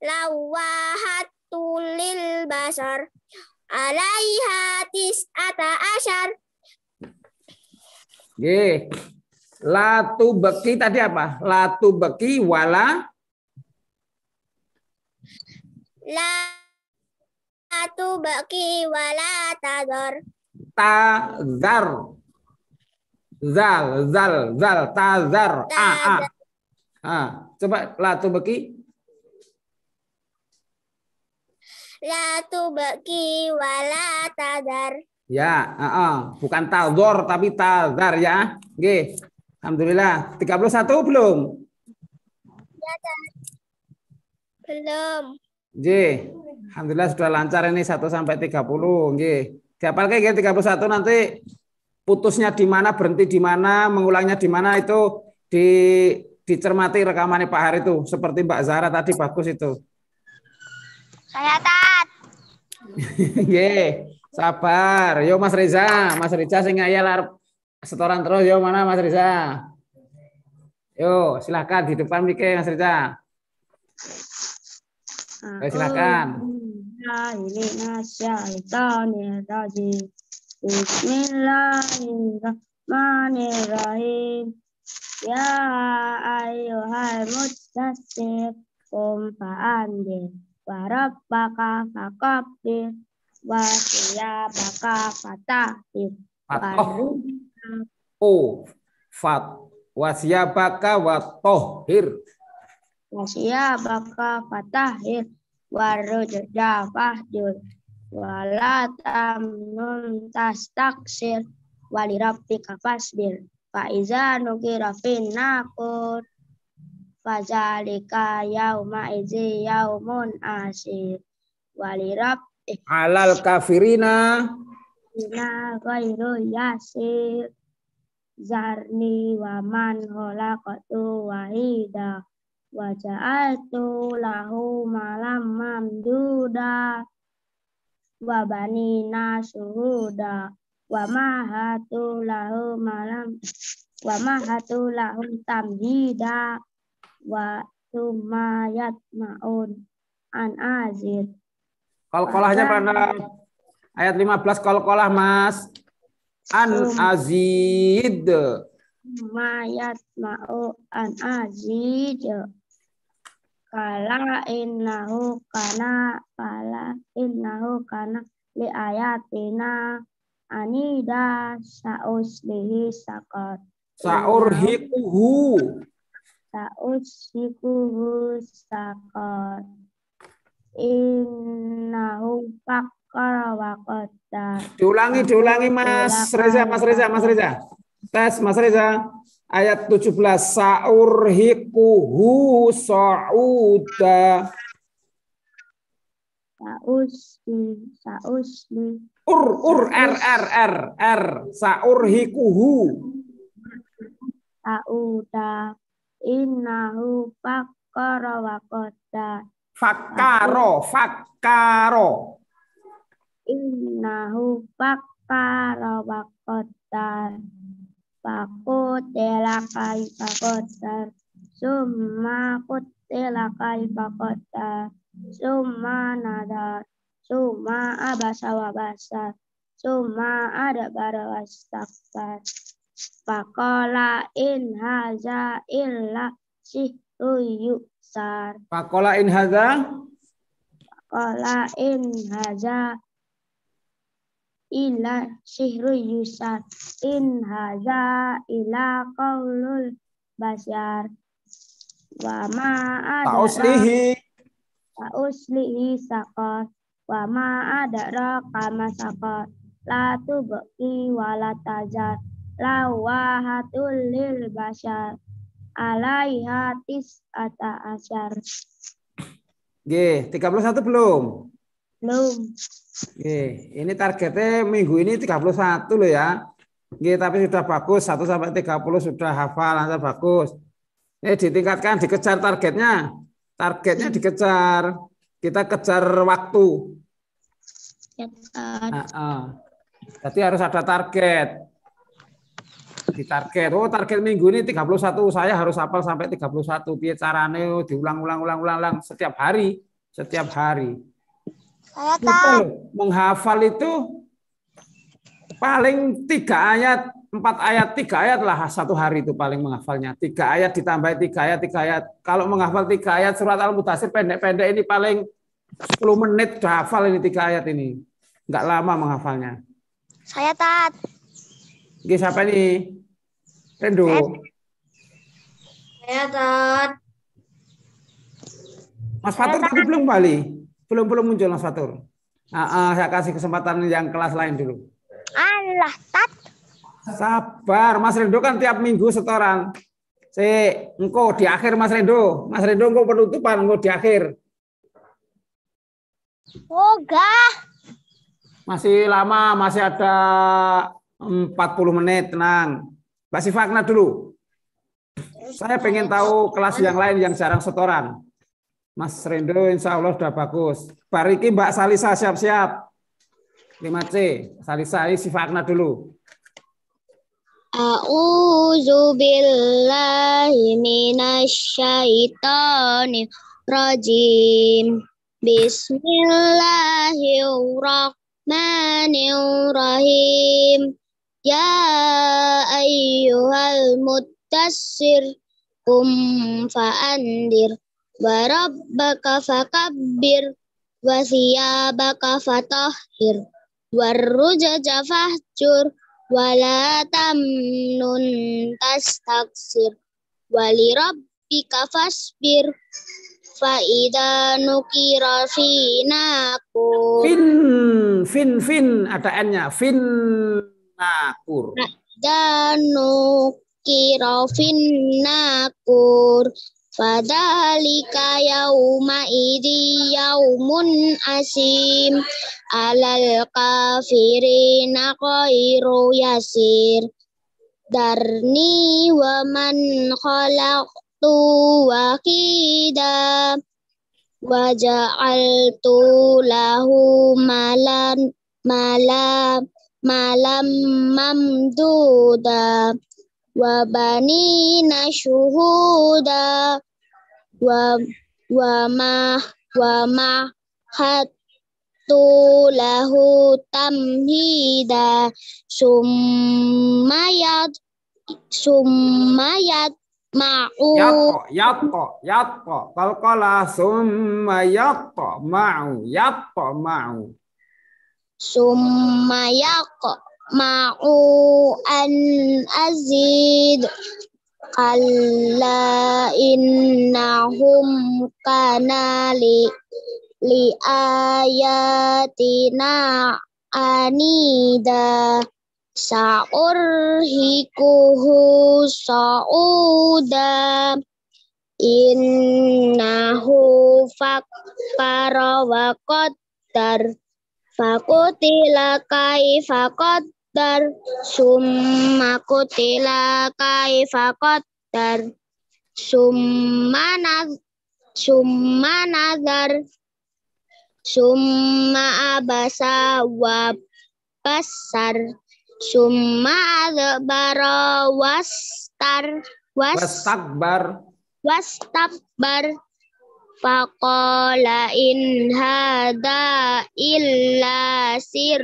lawahatul lil basar alaiha tis'ata asyar Ye. Latu beki tadi apa? Latu beki wala Latu beki wala tador. Tadar zal zal zal tazar a a ah, coba la beki la beki wala tazar ya A A bukan tazor tapi tazar ya Oke. alhamdulillah 31 belum ya, belum J. Alhamdulillah sudah lancar ini 1 sampai 30. Nggih. Diapalke nggih 31 nanti putusnya di mana, berhenti di mana, mengulangnya di mana itu di dicermati rekamannya Pak Hari itu seperti Mbak Zara tadi bagus itu. Saya tat. Ye, sabar. Yo Mas Riza, Mas Reza sing ayal setoran terus yo mana Mas Riza? Yo, silakan di depan Mike Mas Riza. Yo, eh, silakan. Ya, ini nasya, itu nih, Bismillahirrahmanirrahim. Ya ayyuhal mudasir. qum fa'andir wa rabbaka faqabbir wa baka fatahir Oh. oh. Fat wasiyabaka wa'tohir. tohir. Wasiyabaka fatahir warujda fahdul wala tamnun taksir wali rabbika bil fa iza nukira finnakur fazalika yauma izi yaumun asir wali rapi alal kafirina ina ghairu yasir zarni wa man kotu wahida wajah itu lahu malam mamduda wa bani suhuda wa mahatu lahu malam wa mahatu lahum tamhida wa tumayat maun an azid kolahnya pada ayat 15 kolah mas an azid mayat ma'u an azid Kala innahu kana kala innahu kana li ayatina anida sauslihi sakar. Saurhiquhu. Saurhiquhu sakar. Innahu fakar wa qadar. Diulangi, diulangi Mas Reza, Mas Reza, Mas Reza. Tes Mas Reza ayat 17 hikuhu sauda sausni ur ur r r r r hikuhu sauda innahu fakkara wa fakkaro fakkaro innahu fakkara wa fakut telakai ipakotar summa kut kai ipakotar summa nadar summa abasa wabasa summa ada barawastakbar Pakola in haza illa sihru sar, Pakola in haza? Pakola in haza illa sihru yusar in haza ila qaulul basyar wa ma ta'uslihi ta'uslihi saqar wa ma adara kama saqar la tubqi wa la tajar lawahatul lil basyar alaiha tis ata asyar G, 31 belum? Belum. Oke, ini targetnya minggu ini 31 loh ya. Oke, tapi sudah bagus 1 sampai 30 sudah hafal lancar bagus. Ini ditingkatkan, dikejar targetnya. Targetnya hmm. dikejar. Kita kejar waktu. Ya, nah, uh. Jadi harus ada target. Di target. Oh, target minggu ini 31. Saya harus hafal sampai 31. Biar caranya diulang-ulang-ulang-ulang setiap hari. Setiap hari. Saya tahu. Menghafal itu paling tiga ayat, empat ayat, tiga ayat lah satu hari itu paling menghafalnya. Tiga ayat ditambah tiga ayat, tiga ayat. Kalau menghafal tiga ayat surat Al-Mutasir pendek-pendek ini paling 10 menit sudah hafal ini tiga ayat ini. Enggak lama menghafalnya. Saya taat. Oke, siapa ini? Rendu. Saya taat. Mas Fatur tadi belum balik belum belum muncul Mas Fatur. Uh, uh, saya kasih kesempatan yang kelas lain dulu. Allah tat. Sabar, Mas Rendo kan tiap minggu setoran. Si engko di akhir Mas Rendo, Mas Rendo engko penutupan engko di akhir. Ogah. Masih lama, masih ada 40 menit, tenang. Mbak Sifakna dulu. Saya pengen tahu kelas yang lain yang jarang setoran. Mas Rendo insya Allah sudah bagus. Bariki Mbak Salisa siap-siap. 5C. Salisa ini sifatnya dulu. A'udzu billahi minasyaitonir rajim. Bismillahirrahmanirrahim. Ya ayyuhal mudassir kum fa'andir Warabbaka fakabbir wasiyabaka fatahhir warrujaja fahjur wala tamnun tastaksir wali rabbika fasbir faida nukira finakur fin fin fin ada n-nya fin nakur dan nukira finakur kaya yawma idhi yaumun asim Alal kafirin khairu yasir Darni wa man khalaqtu wakida Wa ja'altu lahu malam malam malam mamduda wa bani syuhuda wa wa ma wa ma hatu lahu tamhida summayat summayat ma'u yatto yatto yatto qalqala summa ma'u yatto ma'u summayat ma'u an azid Alla innahum kana li, li ayatina anida hikuhu sa'uda innahu fakkara wa qaddar fakutila kaifa fakot qaddar summa qutila kaifa qaddar summa naz summa nazar summa abasa wa basar summa adbara wastar was, wastakbar wastakbar faqala in hada illa sir,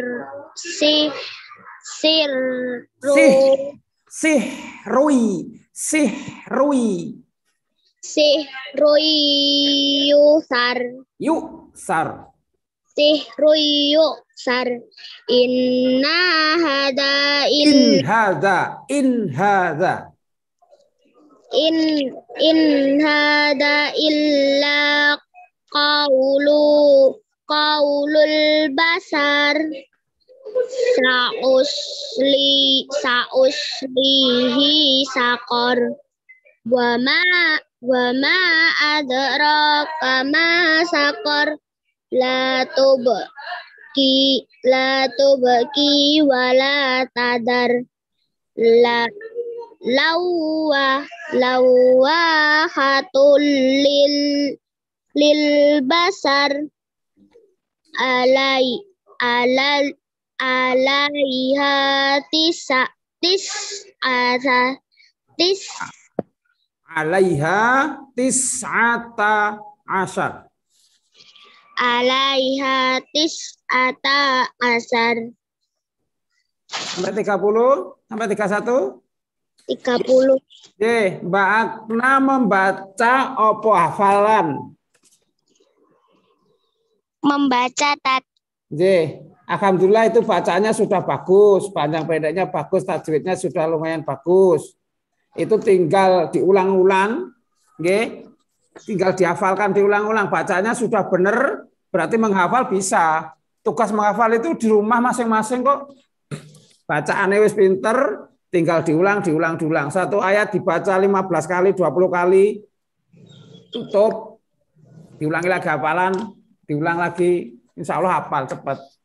si Sirru. Sih. Sih. Rui. Sih. Rui. Sih. Rui. Yusar. Yusar. Sih. Rui. Yusar. Inna hada. in hada. In hada. In in hada illa qawlu qawlul basar sausli sauslihi sakor wama wama adraka ma sakor la tuba ki la ki wala tadar la lawa lawa hatul lil lil basar alai alal alaiha tisa tis asa tis alaiha tis'ata asar alaiha tis'ata asar sampai 30 sampai 31 30 Ye, Mbak Akna membaca opo hafalan membaca tat Ye, Alhamdulillah itu bacanya sudah bagus, panjang pendeknya bagus, tajwidnya sudah lumayan bagus. Itu tinggal diulang-ulang, okay? tinggal dihafalkan diulang-ulang. Bacanya sudah benar, berarti menghafal bisa. Tugas menghafal itu di rumah masing-masing kok. Bacaannya wis pinter, tinggal diulang, diulang, diulang. Satu ayat dibaca 15 kali, 20 kali, tutup, diulangi lagi hafalan, diulang lagi, insya Allah hafal cepat.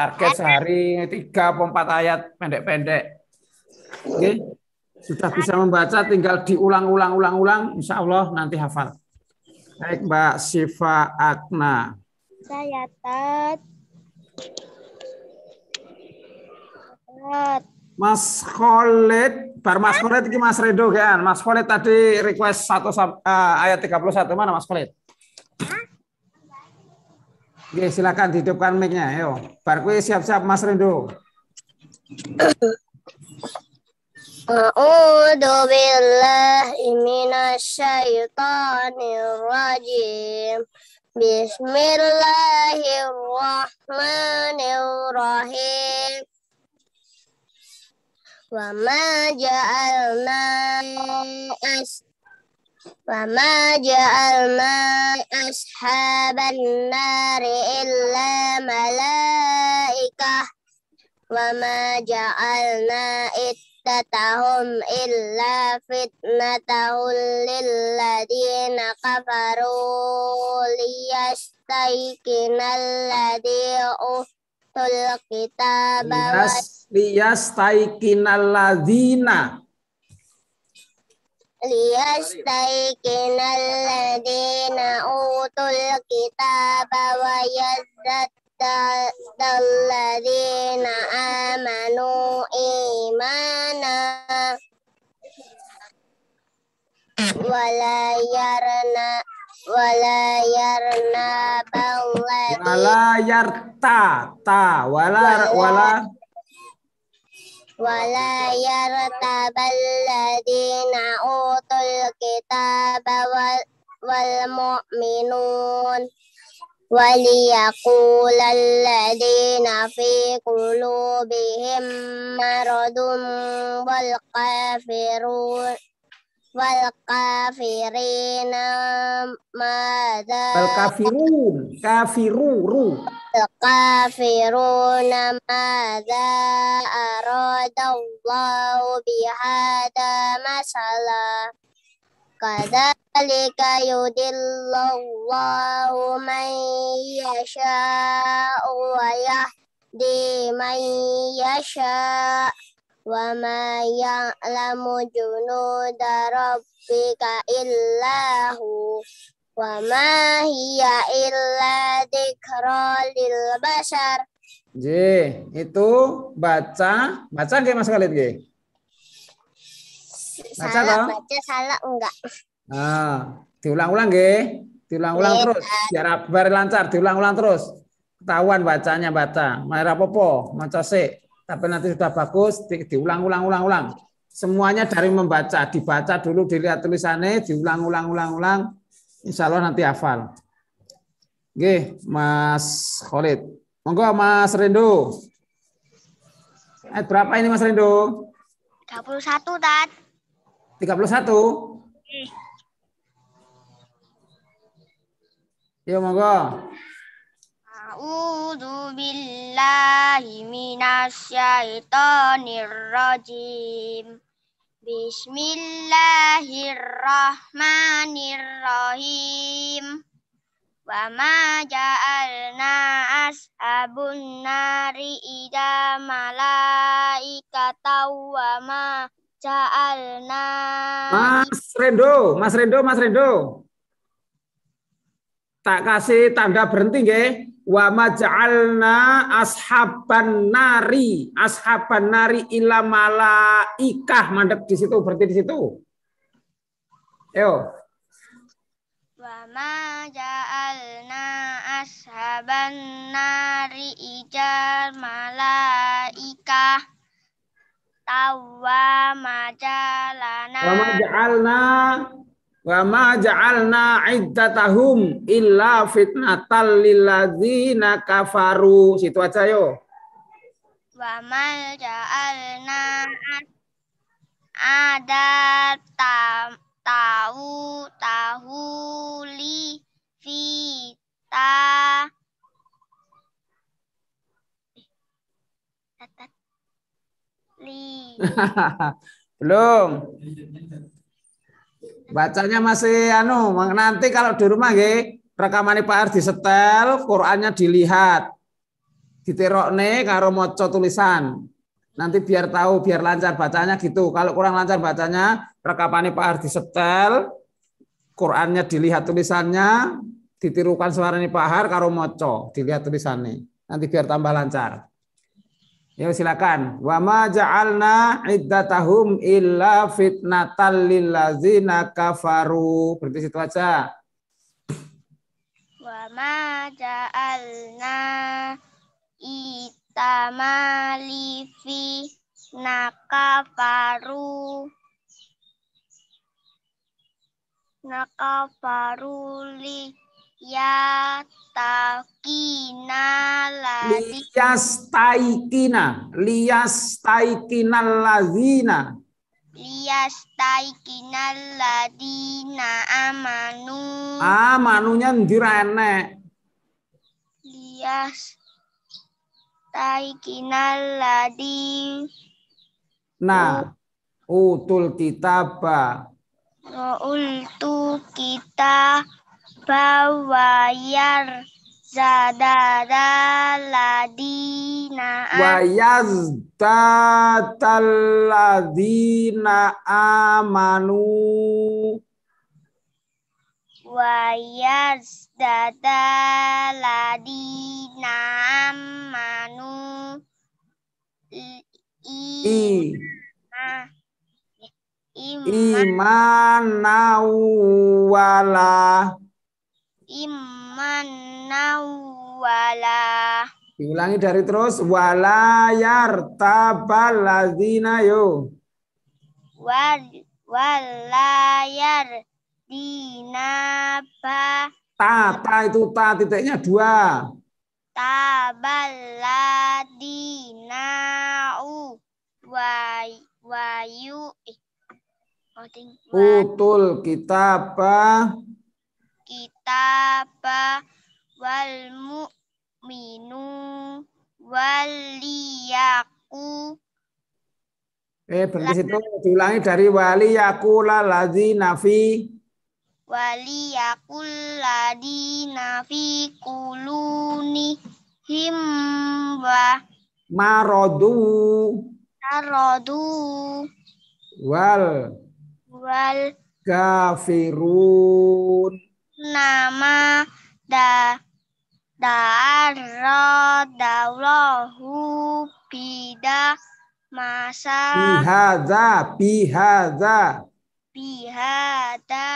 Target sehari tiga atau empat ayat pendek-pendek. Oke. Sudah bisa membaca tinggal diulang-ulang-ulang-ulang insya Allah nanti hafal. Baik Mbak Siva Akna. Saya tat. Mas Khalid, bar Mas Khalid ini Mas Redo kan. Mas Khalid tadi request satu uh, ayat 31 mana Mas Khalid? Hah? Oke, silakan dihidupkan mic-nya. Ayo, Barkwi siap-siap Mas Rindu. A'udzu billahi minasyaitonir rajim. Bismillahirrahmanirrahim. Wa ma ja'alna as Wama ja'alna ashaban nari illa malaikah Wama ja'alna ittatahum illa fitnatahul Lilladina kafaru liyastaikin ليستيقن الذين أوتوا الكتاب ويزداد الذين آمنوا إيمانا ولا يرنا wala yarna bawla wala yarta ta wala wala, wala ولا يرتب الذين أوتوا الكتاب والمؤمنون وليقول الذين في قلوبهم مرض والكافرون wal kafirin mada wal kafirun ru wal kafirun madza aradallahu bihada masalah Kadzalika yudillallahu man yasha'u wa yahdi man yasha'u wa ma ya'lamu junuda rabbika hu wa ma hiya illa dzikra lil bashar. J, itu baca, baca nggih Mas Khalid nggih? Baca salah, toh? baca salah enggak? Nah, diulang-ulang nggih. Diulang-ulang terus, biar biar lancar, diulang-ulang terus. Ketahuan bacanya baca. Mayra popo, maca sik tapi nanti sudah bagus di, diulang-ulang-ulang-ulang. Semuanya dari membaca, dibaca dulu, dilihat tulisannya, diulang-ulang-ulang-ulang, insya Allah nanti hafal. Oke, Mas Khalid. Monggo Mas Rindu. Eh, berapa ini Mas Rindu? 31, Tad. 31? Iya, Yuk, monggo. A'udzu billahi minasyaitonir rajim. Bismillahirrahmanirrahim. Wa ma ja'alna ashabun nari ida malaikata wa ma ja'alna Mas Rendo, Mas Rendo, Mas Rendo. Tak kasih tanda berhenti nggih wa maj'alna ashaban nari ashaban nari ila malaikah mandek di situ berarti di situ ayo wa maj'alna ashaban nari ila malaikah tawa maj'alna wa maj'alna Wa ma ja'alna iddatahum illa fitnatal lilladzina kafaru. Situ aja yo. Wa ma ja'alna ada tahu tahu li vita li belum Bacanya masih anu, nanti kalau di rumah nggih rekamannya Pak Ardi setel, Qurannya dilihat. Diterokne karo maca tulisan. Nanti biar tahu, biar lancar bacanya gitu. Kalau kurang lancar bacanya, rekamannya Pak Ardi setel, Qurannya dilihat tulisannya, ditirukan suaranya Pak Har karo moco, dilihat tulisannya. Nanti biar tambah lancar. Ya silakan. Wa ma ja'alna iddatahum illa fitnatal lillazina kafaru. Berarti situ aja. Wa ma ja'alna itamali fi nakafaru nakafaru li Lias Taikina liyastaikina liyastaikina ladina taikina ladina amanu amanunya ndir Lias Taikina ladina nah utul kitab ba utul kita wayar zadadaladina tataladina amanu tataladina amanu i, I. imanau wala Imanawala. Diulangi dari terus wala tabaladinau. yo. Wal wala yar dinapa Ta, ta itu ta titiknya dua. Tabaladinau way wayu. Eh, oh, Utul apa? kitaba wal mu'minu wal liyaku Eh berarti situ diulangi dari wali yakula ladzi nafi wali yakul ladzi nafi kuluni himba marodu marodu wal wal kafirun nama da daradallahu bida masa pihaza pihada bihada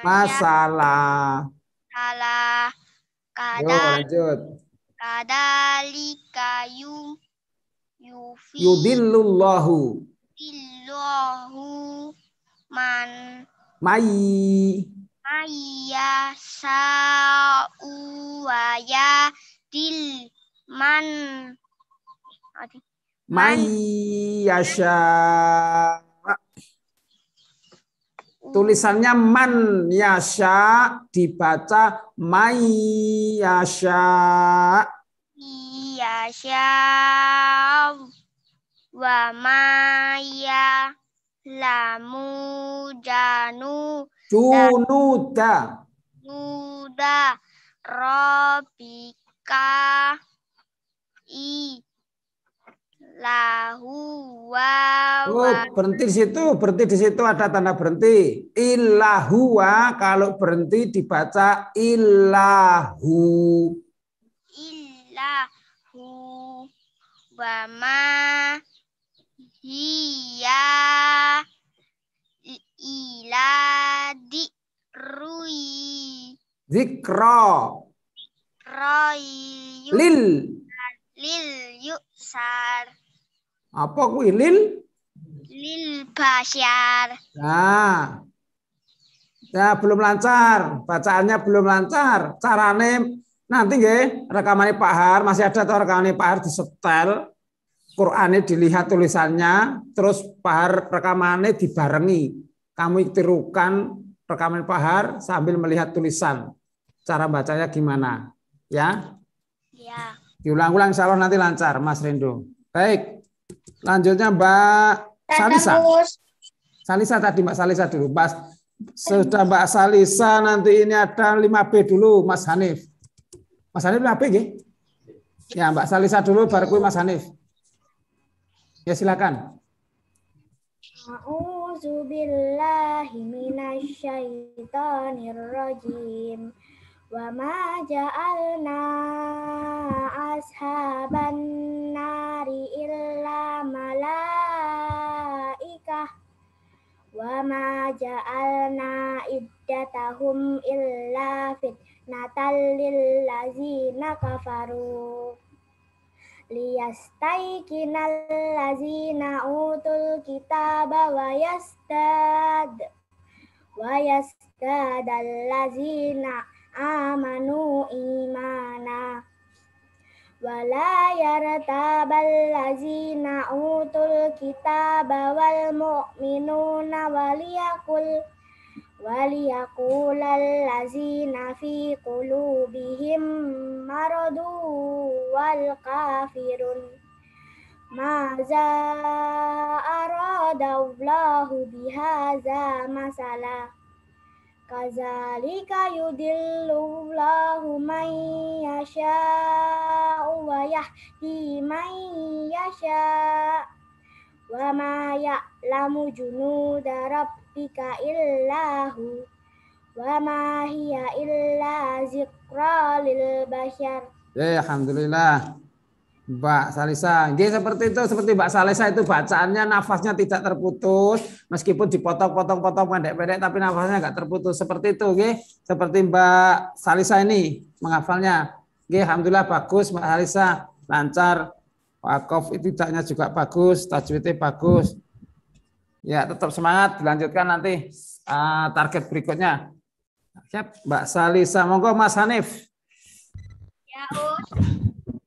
masalah salah kada Yo, lanjut kadalika yu yufi yudillullahu man mai Maya sauwaya dil man Mayasya. Tulisannya man yasha dibaca mayasya. Yasya wa maya lamu janu Junuda. Junuda. Robika. I. Lahu wa. Oh, berhenti di situ. Berhenti di situ ada tanda berhenti. Ilahuwa kalau berhenti dibaca ilahu. Ilahu. ma Hiya ila dikrui. Zikro. Roi. Lil. Lil sar, Apa kui lil? Lil basyar. Nah. Ya, belum lancar. Bacaannya belum lancar. Carane nanti nggih rekamannya Pak Har masih ada atau rekamannya Pak Har disetel. Qurannya dilihat tulisannya, terus Pak Har rekamannya dibarengi kamu tirukan rekaman pahar sambil melihat tulisan. Cara bacanya gimana? Ya? Ya. Diulang-ulang insya Allah nanti lancar, Mas Rindu Baik. Lanjutnya Mbak Salisa. Salisa tadi, Mbak Salisa dulu. pas sudah Mbak Salisa, nanti ini ada 5B dulu, Mas Hanif. Mas Hanif 5B, ya? Ya, Mbak Salisa dulu, baru Mas Hanif. Ya, silakan. Mau A'udzu billahi minasyaitonir rajim. Wa ma ja'alna ashaban nari illa malaikah. Wa ma ja'alna iddatahum illa fitnatan lil ladzina kafaru liyastaikinal lazina utul kitab wa yastad wa yastad lazina amanu imana wala yartab lazina utul kitab wal mu'minuna waliyakul وليقول الذين في قلوبهم مرض والكافرون ماذا أراد الله بهذا مثلا كذلك يدل الله من يشاء ويهدي من يشاء وما يعلم جنود ربه rabbika illahu wa ma hiya illa zikra lil bashar. Ya, alhamdulillah. Mbak Salisa, Jadi seperti itu, seperti Mbak Salisa itu bacaannya nafasnya tidak terputus, meskipun dipotong-potong-potong pendek-pendek, tapi nafasnya nggak terputus seperti itu, gih. seperti Mbak Salisa ini menghafalnya, Gih, alhamdulillah bagus Mbak Salisa, lancar, Pak itu tidaknya juga bagus, tajwidnya bagus. Ya, tetap semangat. Dilanjutkan nanti uh, target berikutnya. Siap, Mbak Salisa. Monggo Mas Hanif. Ya, Us.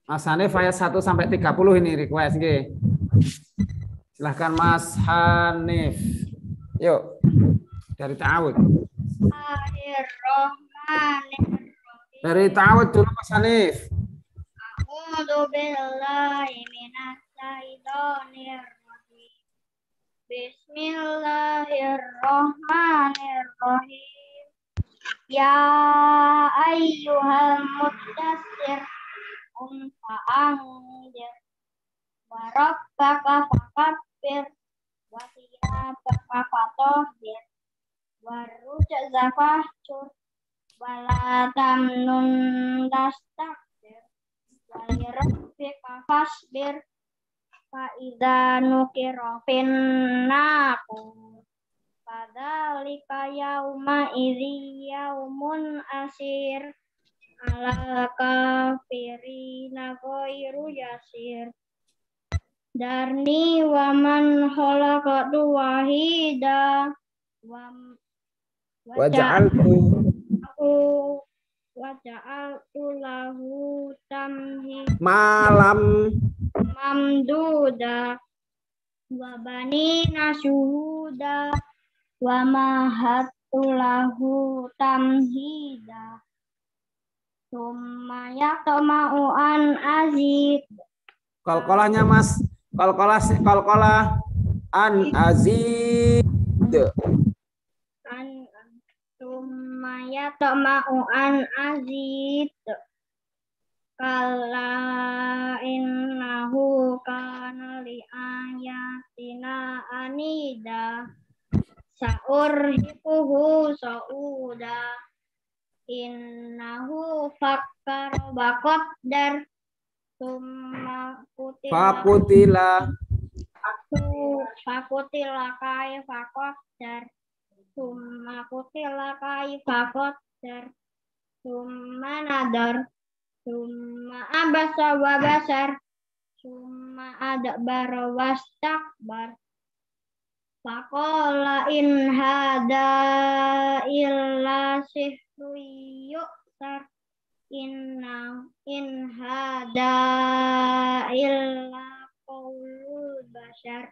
Mas Hanif ayat 1 sampai 30 ini request nggih. Silahkan Mas Hanif. Yuk. Dari ta'awud. Dari ta'awud dulu Mas Hanif. Aku Bismillahirrahmanirrahim. Ya ayyuhal muddassir um fa'anjir. rabbaka fakabbir. Wasiyabaka fatohir. Wa la tamnun dastakbir. lirabbika fasbir. Faida nukiro finnaku Fadhalika yauma idhi yaumun asir Ala kafirina goiru yasir Darni waman holakatu wahida Wam, Waja'alku Aku Waja'alku lahu tamhi Malam mamduda wa banina syuhuda wa mahatulahu tamhida summa yatama'u an azid kalkolahnya mas kalkolah kalkolah an azid an summa yatama'u an azid Kalla innahu kana li ayatina anida saurhiquhu sauda innahu fakkara baqaddar summa kutila fakutila aku fakutila kai fakoddar summa kutila kai fakoddar summa nadar Suma abasa wa basar. Suma ada barawastak takbar. Pakola in hada illa sihru yu'tar. Inna in hada illa qawlul basar.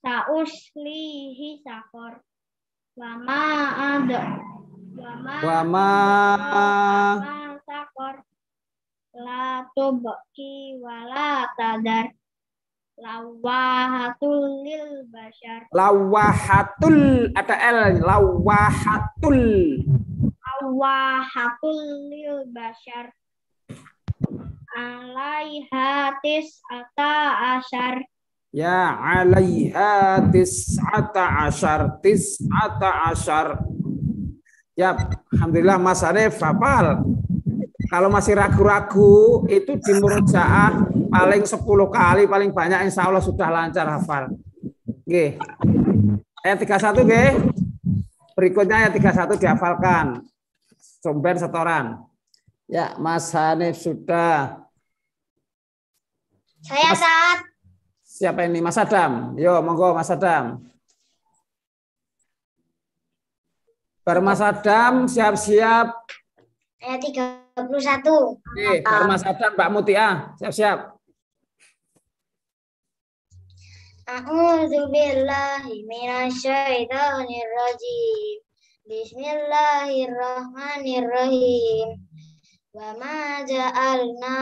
Sauslihi sakor. Wama ada. Wama, Wama lapor la tubki wala tadar lawahatul lil bashar lawahatul ada l lawahatul lawahatul lil bashar alaiha ata ashar Ya alaiha ashar tis ata ashar Ya, Alhamdulillah Mas Arif hafal kalau masih ragu-ragu, itu di murojaah paling 10 kali, paling banyak insya Allah sudah lancar hafal. Oke. Ayat 31, G. Berikutnya ayat 31 dihafalkan. Sumber setoran. Ya, Mas Hanif sudah. Saya saat. Siapa ini? Mas Adam. Yo, monggo Mas Adam. Bar Mas Adam siap-siap. Ayat 31. 21. Oke, eh, Dharma Sadang, Mbak Mutia. Siap-siap. A'udzu Bismillahirrahmanirrahim. Wa ma ja'alna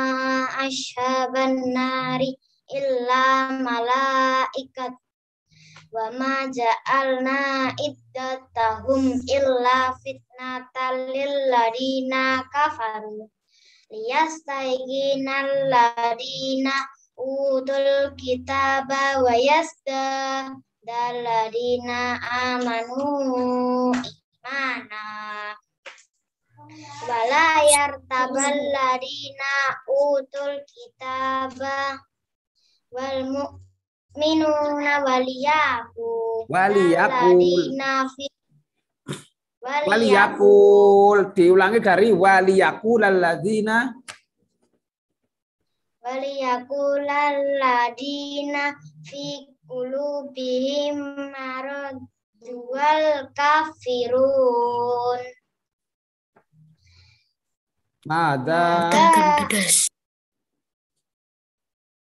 ashaban nari illa malaikat wa ma ja'alna iddatahum illa fitnatan lil ladina kafaru liyastaygina ladina utul kitaba wa yasda daladina amanu imana wala yartabal ladina utul kitaba wal mu'min minuna waliyaku waliyakul waliyakul diulangi dari waliyakul alladzina waliyakul alladzina fi qulubihim marad jual kafirun Mada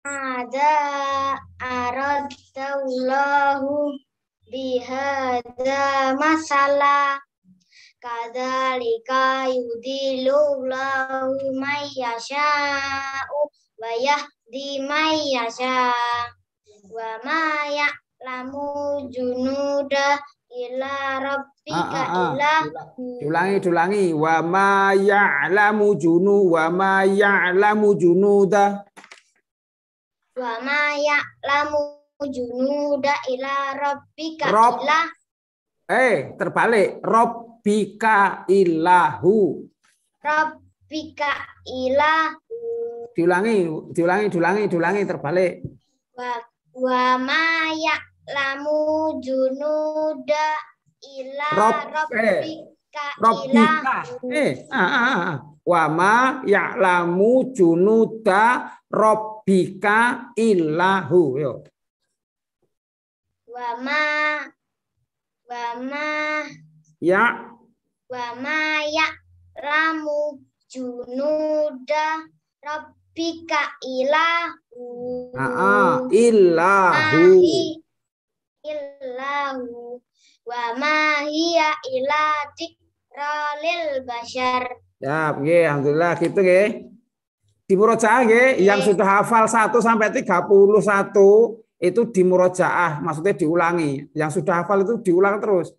ada aradallahu bihada masalah kadzalika yudilullahu may yasha'u wa yahdi may yasha wa ma ya'lamu junuda ila rabbika ah, ah, ah. ila ulangi ulangi wa ma ya'lamu junu wa ma ya'lamu junuda wa ma ya'lamu junuda ila rabbika Rob, ila Eh, terbalik. Rabbika ilahu. Rabbika ilahu. Diulangi, diulangi, diulangi, diulangi terbalik. Wa wa ma ya'lamu junuda ila Rob, eh, rabbika eh, rabbika. ilahu. Eh, ah, ah, ah, ah. Wa ma ya'lamu junuda rabbika bika ilahu yo. Wama wama ya wama ya ramu junuda robbika ilahu. Ah, ilahu. Ilahu, wa ma hiya ila dikralil bashar. Ya, oke, alhamdulillah gitu nggih di murojaah yang iya. sudah hafal 1 sampai 31 itu di murojaah, maksudnya diulangi. Yang sudah hafal itu diulang terus.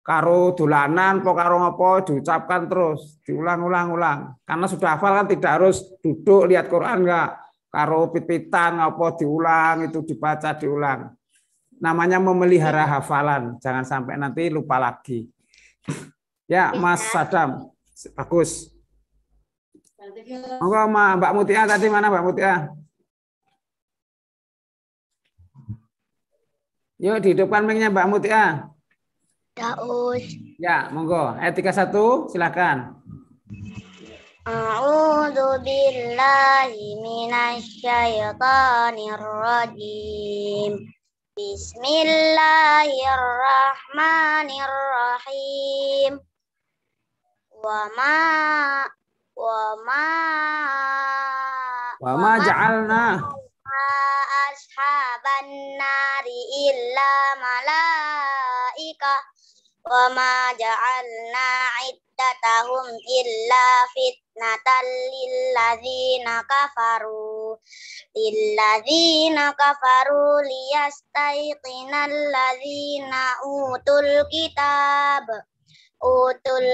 Karo dolanan, po karo ngopo diucapkan terus, diulang-ulang-ulang. Karena sudah hafal kan tidak harus duduk lihat Quran enggak. Karo pit-pitan ngopo diulang, itu dibaca diulang. Namanya memelihara iya. hafalan, jangan sampai nanti lupa lagi. Ya, iya. Mas Sadam, bagus. Monggo Mbak Mutia tadi mana Mbak Mutia? Yuk depan mic Mbak Mutia. Daus. Ya, ya, monggo. Eh, Ayat 31 silakan. A'udzu billahi minasyaitonir rajim. Bismillahirrahmanirrahim. Wa ma wama wama ja'alna ashaban nari illa malaika wama ja'alna iddatahum illa fitnatan lilladzina kafaru lilladzina kafaru liyastaitina ladzina utul kitab utul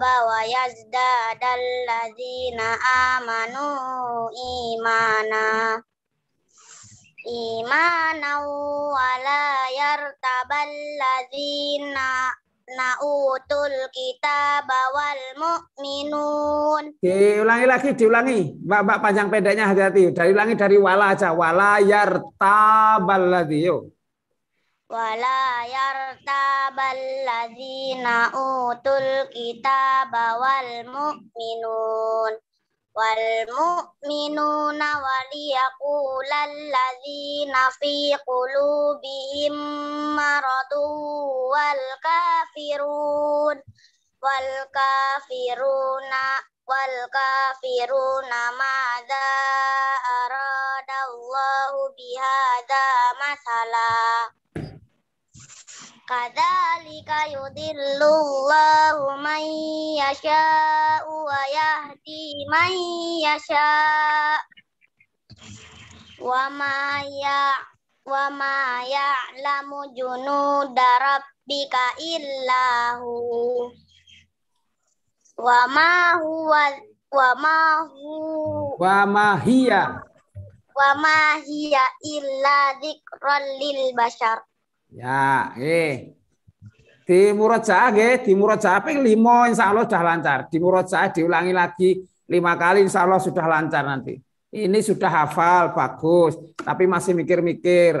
bawa wa yazdadal ladzina amanu imana imana wala yartabal ladzina utul kita wal mu'minun diulangi lagi diulangi mbak-mbak panjang pendeknya hati-hati dari ulangi dari wala aja wala yartabal ladzina ولا يرتاب الذين أوتوا الكتاب والمؤمنون والمؤمنون وليقول الذين في قلوبهم مرض والكافرون والكافرون والكافرون ماذا أراد الله بهذا مثلا Kadzalika yudhillullahu man yasha'u wa yahdi man yasha' wa ma ya wa ma ya'lamu junuda rabbika illahu wa ma huwa wa ma hu wa ma hiya wa ma hiya illa dzikrul bashar Ya, eh. Di Muroja, eh. di murojaah ping insya insyaallah sudah lancar. Di Muroja diulangi lagi lima kali insyaallah sudah lancar nanti. Ini sudah hafal, bagus, tapi masih mikir-mikir.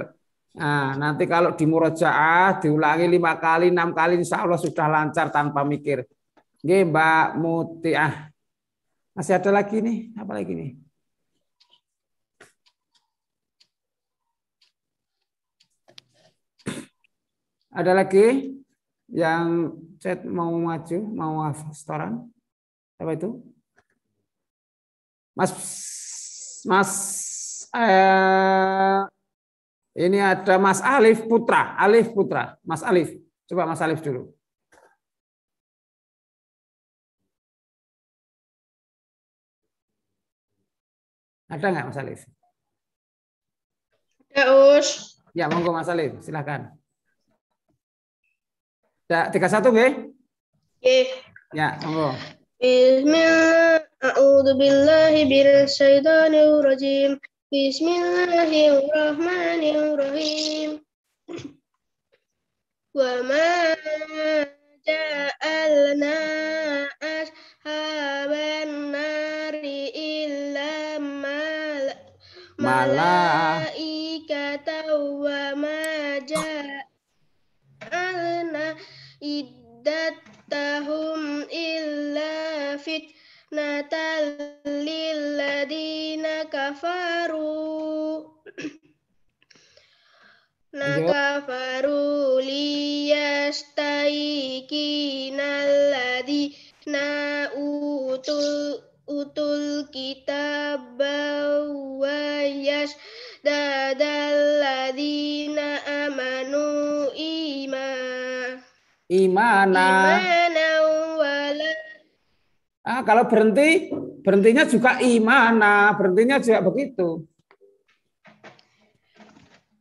Nah, nanti kalau di murojaah diulangi lima kali, enam kali insyaallah sudah lancar tanpa mikir. Nggih, Mbak Mutiah. Masih ada lagi nih, apa lagi nih? Ada lagi yang chat mau maju, mau setoran? Siapa itu? Mas Mas eh, ini ada Mas Alif Putra, Alif Putra, Mas Alif. Coba Mas Alif dulu. Ada nggak Mas Alif? Ya Us. Ya, monggo Mas Alif, silahkan tiga satu, G. Ya, monggo. Bismillahirrahmanirrahim. Bismillahirrahmanirrahim. Wa ma ja'alna ashaba Tahum illa fit Nataliladina kafaru Nakafaru liyastaiki Naladi na utul Utul kita bawa yas Dadaladina amanu iman Imana. Imana Ah, kalau berhenti, berhentinya juga imana, berhentinya juga begitu.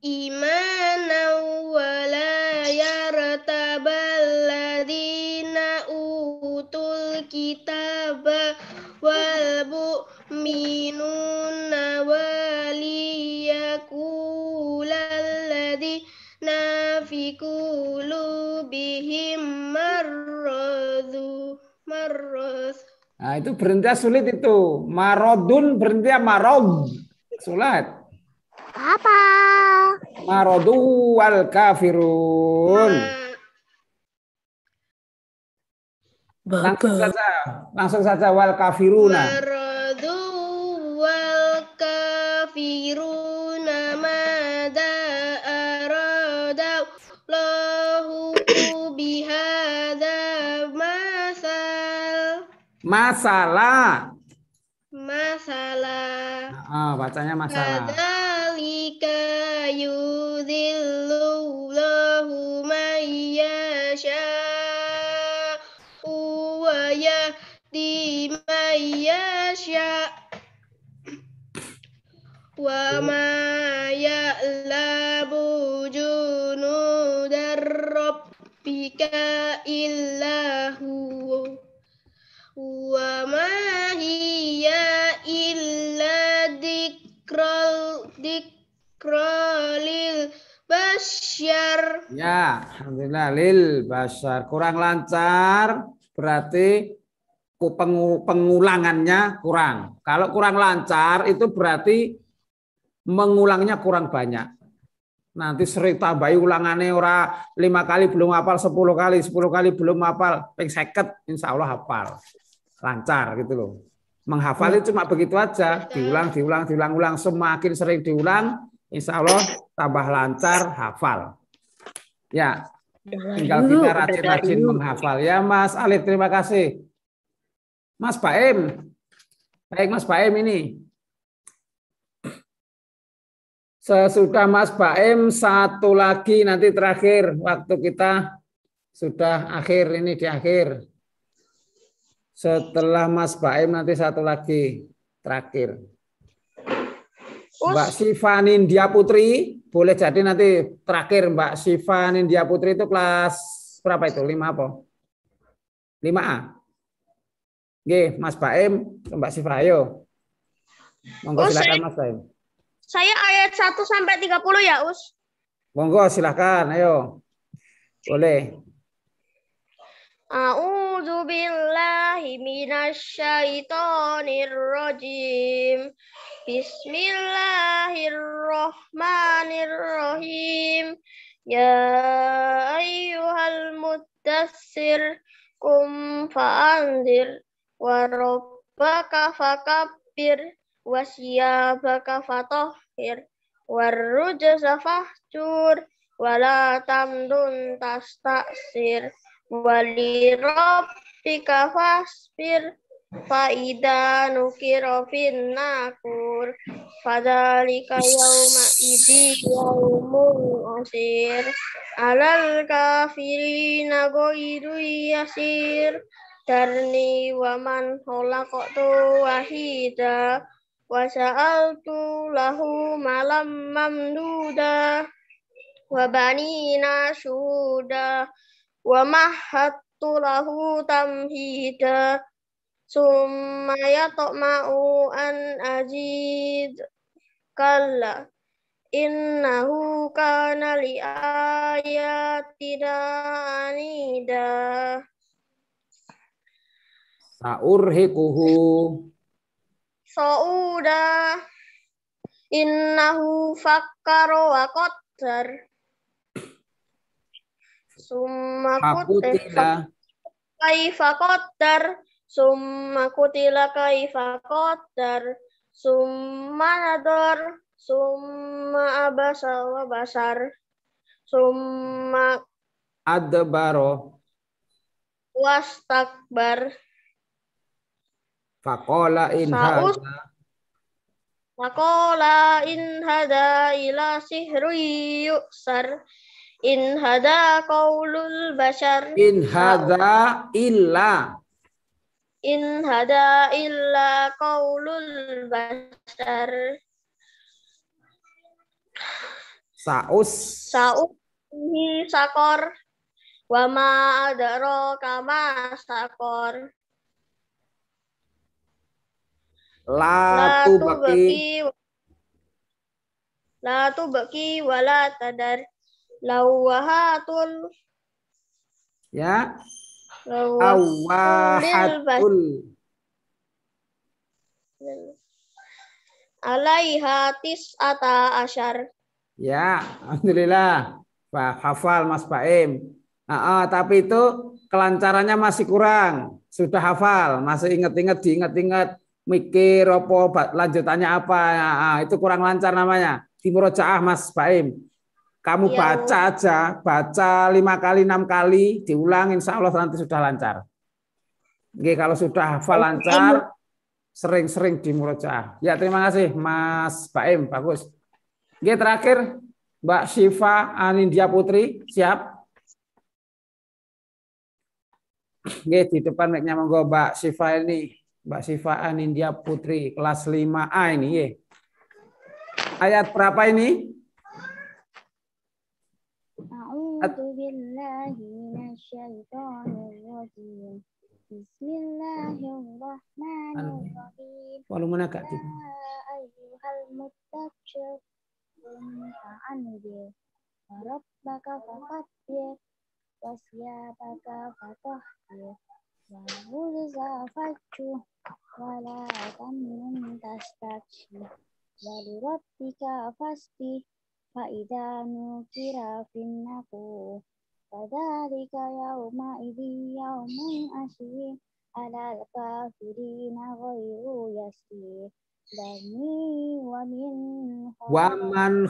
Imana wala yartaballadina utul kitab wal minun bihim marradu marrad. Nah, itu berhenti sulit itu. Marodun berhenti marod. sulat Apa? Marodu wal kafirun. Ma... Langsung saja, langsung saja wal kafiruna. Marod. Masalah. Masalah. oh, bacanya masalah. kadalika yudhillullahu mayyasha yasha'u wa yahdi man wa ma ya'lamu junudar rabbika illahu Ya, alhamdulillah lil basar Kurang lancar berarti pengulangannya kurang. Kalau kurang lancar itu berarti mengulangnya kurang banyak. Nanti sering tambahi ulangannya ora lima kali belum hafal, sepuluh kali, sepuluh kali belum hafal, ping seket, insya Allah hafal. Lancar gitu loh. Menghafal itu cuma begitu aja, diulang, diulang, diulang, ulang. Semakin sering diulang, insya Allah tambah lancar, hafal. Ya, tinggal kita rajin-rajin menghafal. Ya Mas Alif, terima kasih. Mas Baim, baik Mas Baim ini. Sesudah Mas Baim satu lagi nanti terakhir waktu kita sudah akhir ini di akhir. Setelah Mas Baim nanti satu lagi terakhir. Mbak Siva Nindya Putri, boleh jadi nanti terakhir Mbak Siva Nindya Putri itu kelas berapa itu? 5 apa? 5A. Oke, Mas Baim, Mbak Siva ayo. Monggo silakan Mas Baim. Saya ayat 1 sampai 30 ya, Us. Monggo silahkan, ayo. Boleh. A'udzu billahi minasyaitonir rajim. Bismillahirrahmanirrahim. Ya ayyuhal muddassir kum fa'andir wa rabbaka fakabbir wasyabaka fatohir walatam fahjur wala tamdun tastaksir walirabbika fasbir faida nukira finnakur fadhalika yawma idhi yawmun asir alal kafirina goiru yasir darni waman kholaqtu wahida Wasa'altu lahu malam mamduda wa bani nasuda wa mahattu lahu tamhida summa yatma'u innahu kana li ayatidani da sauda innahu fakkaro wa qaddar summa qutila kaifa qaddar summa qutila kaifa qaddar summa nadar summa abasa wa basar summa adbaro wastakbar Fakola in Fakola in hada ila sihru yuksar In hada kaulul bashar. In hada illa. In hada illa kaulul bashar. Saus. Saus sakor. Wama adaro kama sakor. Latu baki Latu baki wala tadar lawahatul ya lawahatul alaiha tis'ata asyar ya alhamdulillah Pak hafal Mas Baim ah, ah, tapi itu kelancarannya masih kurang sudah hafal masih ingat-ingat diingat-ingat mikir apa lanjutannya apa ya, itu kurang lancar namanya ah Mas Baim kamu ya. baca aja baca lima kali enam kali diulang Insya Allah nanti sudah lancar Oke, kalau sudah hafal lancar sering-sering di dimurojaah ya terima kasih Mas Baim bagus Oke, terakhir Mbak Syifa Anindya Putri siap Oke, di depan mic-nya Mbak Syifa ini Mbak Siva Anindya Putri kelas 5A ini. Ye. Ayat berapa ini? Bismillahirrahmanirrahim. Ya Rabbaka faqaddih wasya baka Wahuzafatu wala tamun tastaksi dari rabbika fasbi fa idza nukira fin naku fadzalika yauma idzi yaumun asyi yasi dani wa min wa man dani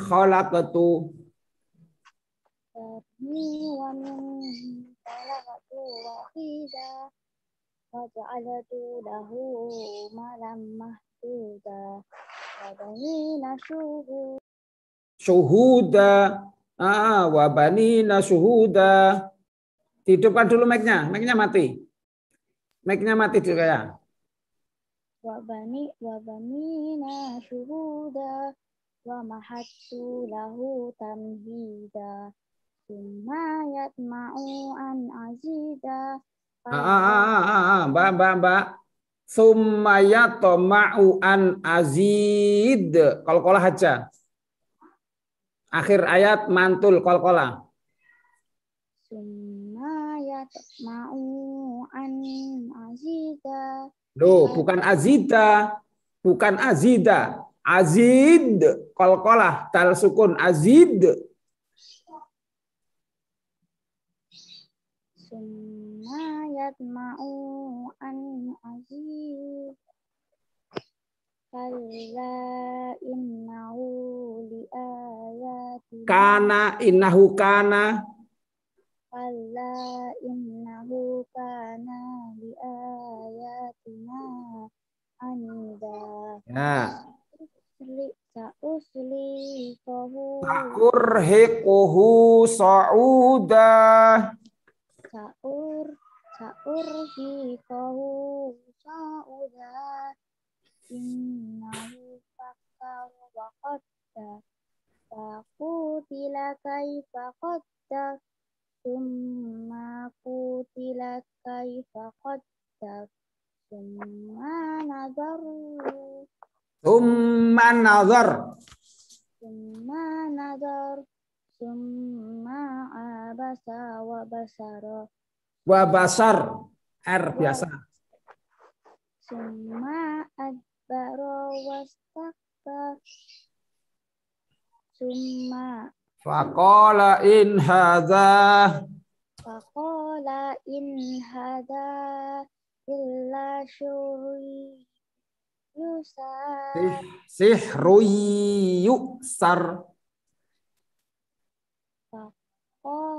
wa min khalaqtu wa وجعلت له مالا محدودا وبنين شهودا شهودا ah wabani suhuda hidupkan dulu mic-nya mic-nya mati mic-nya mati juga ya wabani wabani suhuda wa mahattu lahu tamhida summa yatma'u an azida Ah, Mbak, mbak, mbak. Sumaya toma'u an azid. Kolkola haja. Akhir ayat mantul kolkola. Sumaya toma'u an azida. Loh, bukan azida. Bukan azida. Azid. Kolkola. Tal sukun. Azid. Sumaya yatma'u an aziz Kala innahu li Kana innahu kana Kala innahu kana li ayatina ya. Sa'usli Sa'ur hikuhu sa'udah Sa'ur سأرهقه صعودا إنه فكر وقدر فقتل كيف قدر ثم قتل كيف قدر ثم نظر ثم نظر ثم نظر ثم عبس وبصر wa basar r biasa summa adbaro wastakbar summa faqala in hadza faqala in hadza illa syuri yusar sihru yusar faqala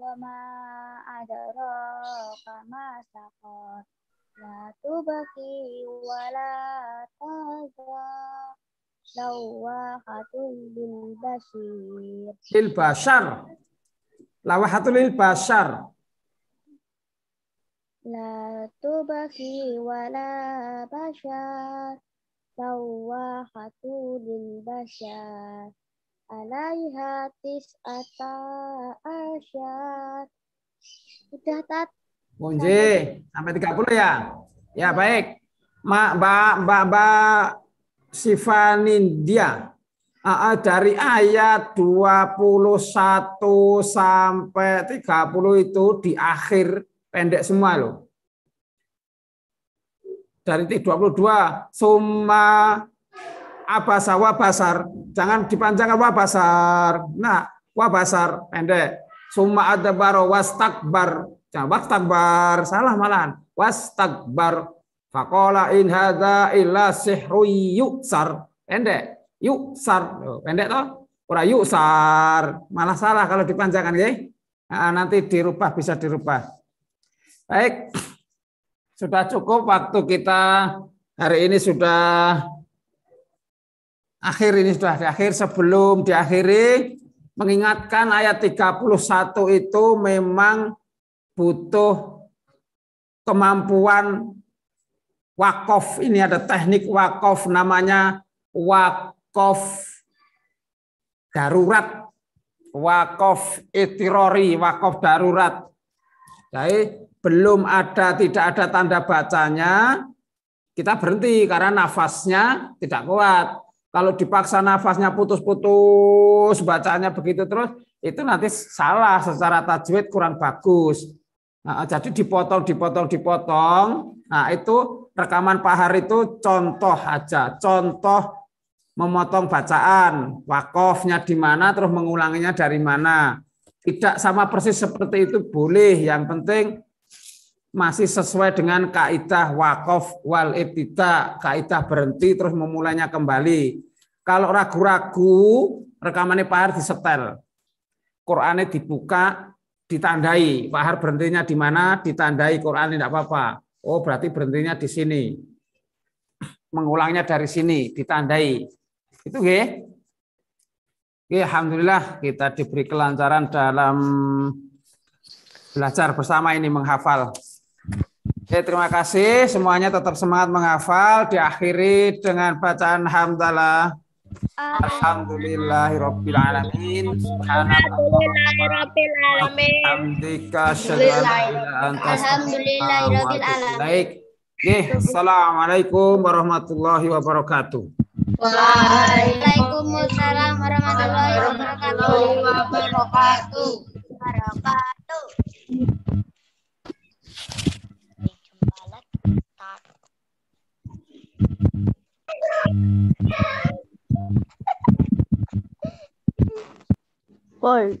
wama adraka masaqar la tubqi wala taza lawahatul lil bashir lil bashar lawahatul lil basar la tubqi wala bashar lawahatul lil basar alaiha tis'ata asyar. Udah, Tat. Munji, sampai 30 ya? Ya, baik. Ma, Mbak, Mbak, Mbak Sifanindia. Dari ayat 21 sampai 30 itu di akhir pendek semua loh. Dari 22, summa abasa wabasar. pasar Jangan dipanjangkan wabasar. pasar Nah, wabasar pasar pendek. Summa adbaro wastakbar. Jangan wastakbar, salah malahan. Wastakbar. Fakola in hadza illa sihru yuksar. Pendek. Yuksar. Pendek toh? Ora yuksar. Malah salah kalau dipanjangkan, nggih. Nah, nanti dirubah bisa dirubah. Baik. Sudah cukup waktu kita hari ini sudah akhir ini sudah di akhir sebelum diakhiri mengingatkan ayat 31 itu memang butuh kemampuan wakof ini ada teknik wakof namanya wakof darurat wakof itirori wakof darurat jadi belum ada tidak ada tanda bacanya kita berhenti karena nafasnya tidak kuat kalau dipaksa nafasnya putus-putus, bacaannya begitu terus, itu nanti salah secara tajwid kurang bagus. Nah, jadi dipotong, dipotong, dipotong. Nah itu rekaman pahar itu contoh aja, contoh memotong bacaan, wakofnya di mana, terus mengulanginya dari mana. Tidak sama persis seperti itu boleh. Yang penting masih sesuai dengan kaidah wakof wal ibtida, kaidah berhenti terus memulainya kembali. Kalau ragu-ragu, rekamannya Pak Har disetel. Qur'annya dibuka, ditandai. Pak Har berhentinya di mana? Ditandai Qur'annya tidak apa-apa. Oh, berarti berhentinya di sini. Mengulangnya dari sini, ditandai. Itu oke Ya, alhamdulillah kita diberi kelancaran dalam belajar bersama ini menghafal. Oke, terima kasih semuanya tetap semangat menghafal. Diakhiri dengan bacaan hamdalah. Alhamdulillahirabbil alamin. Subhanallahirabbil alamin. Hamdika Alhamdulillahirabbil alamin. Assalamualaikum warahmatullahi wabarakatuh. Waalaikumsalam warahmatullahi wabarakatuh. Wabarakatuh. Whoa.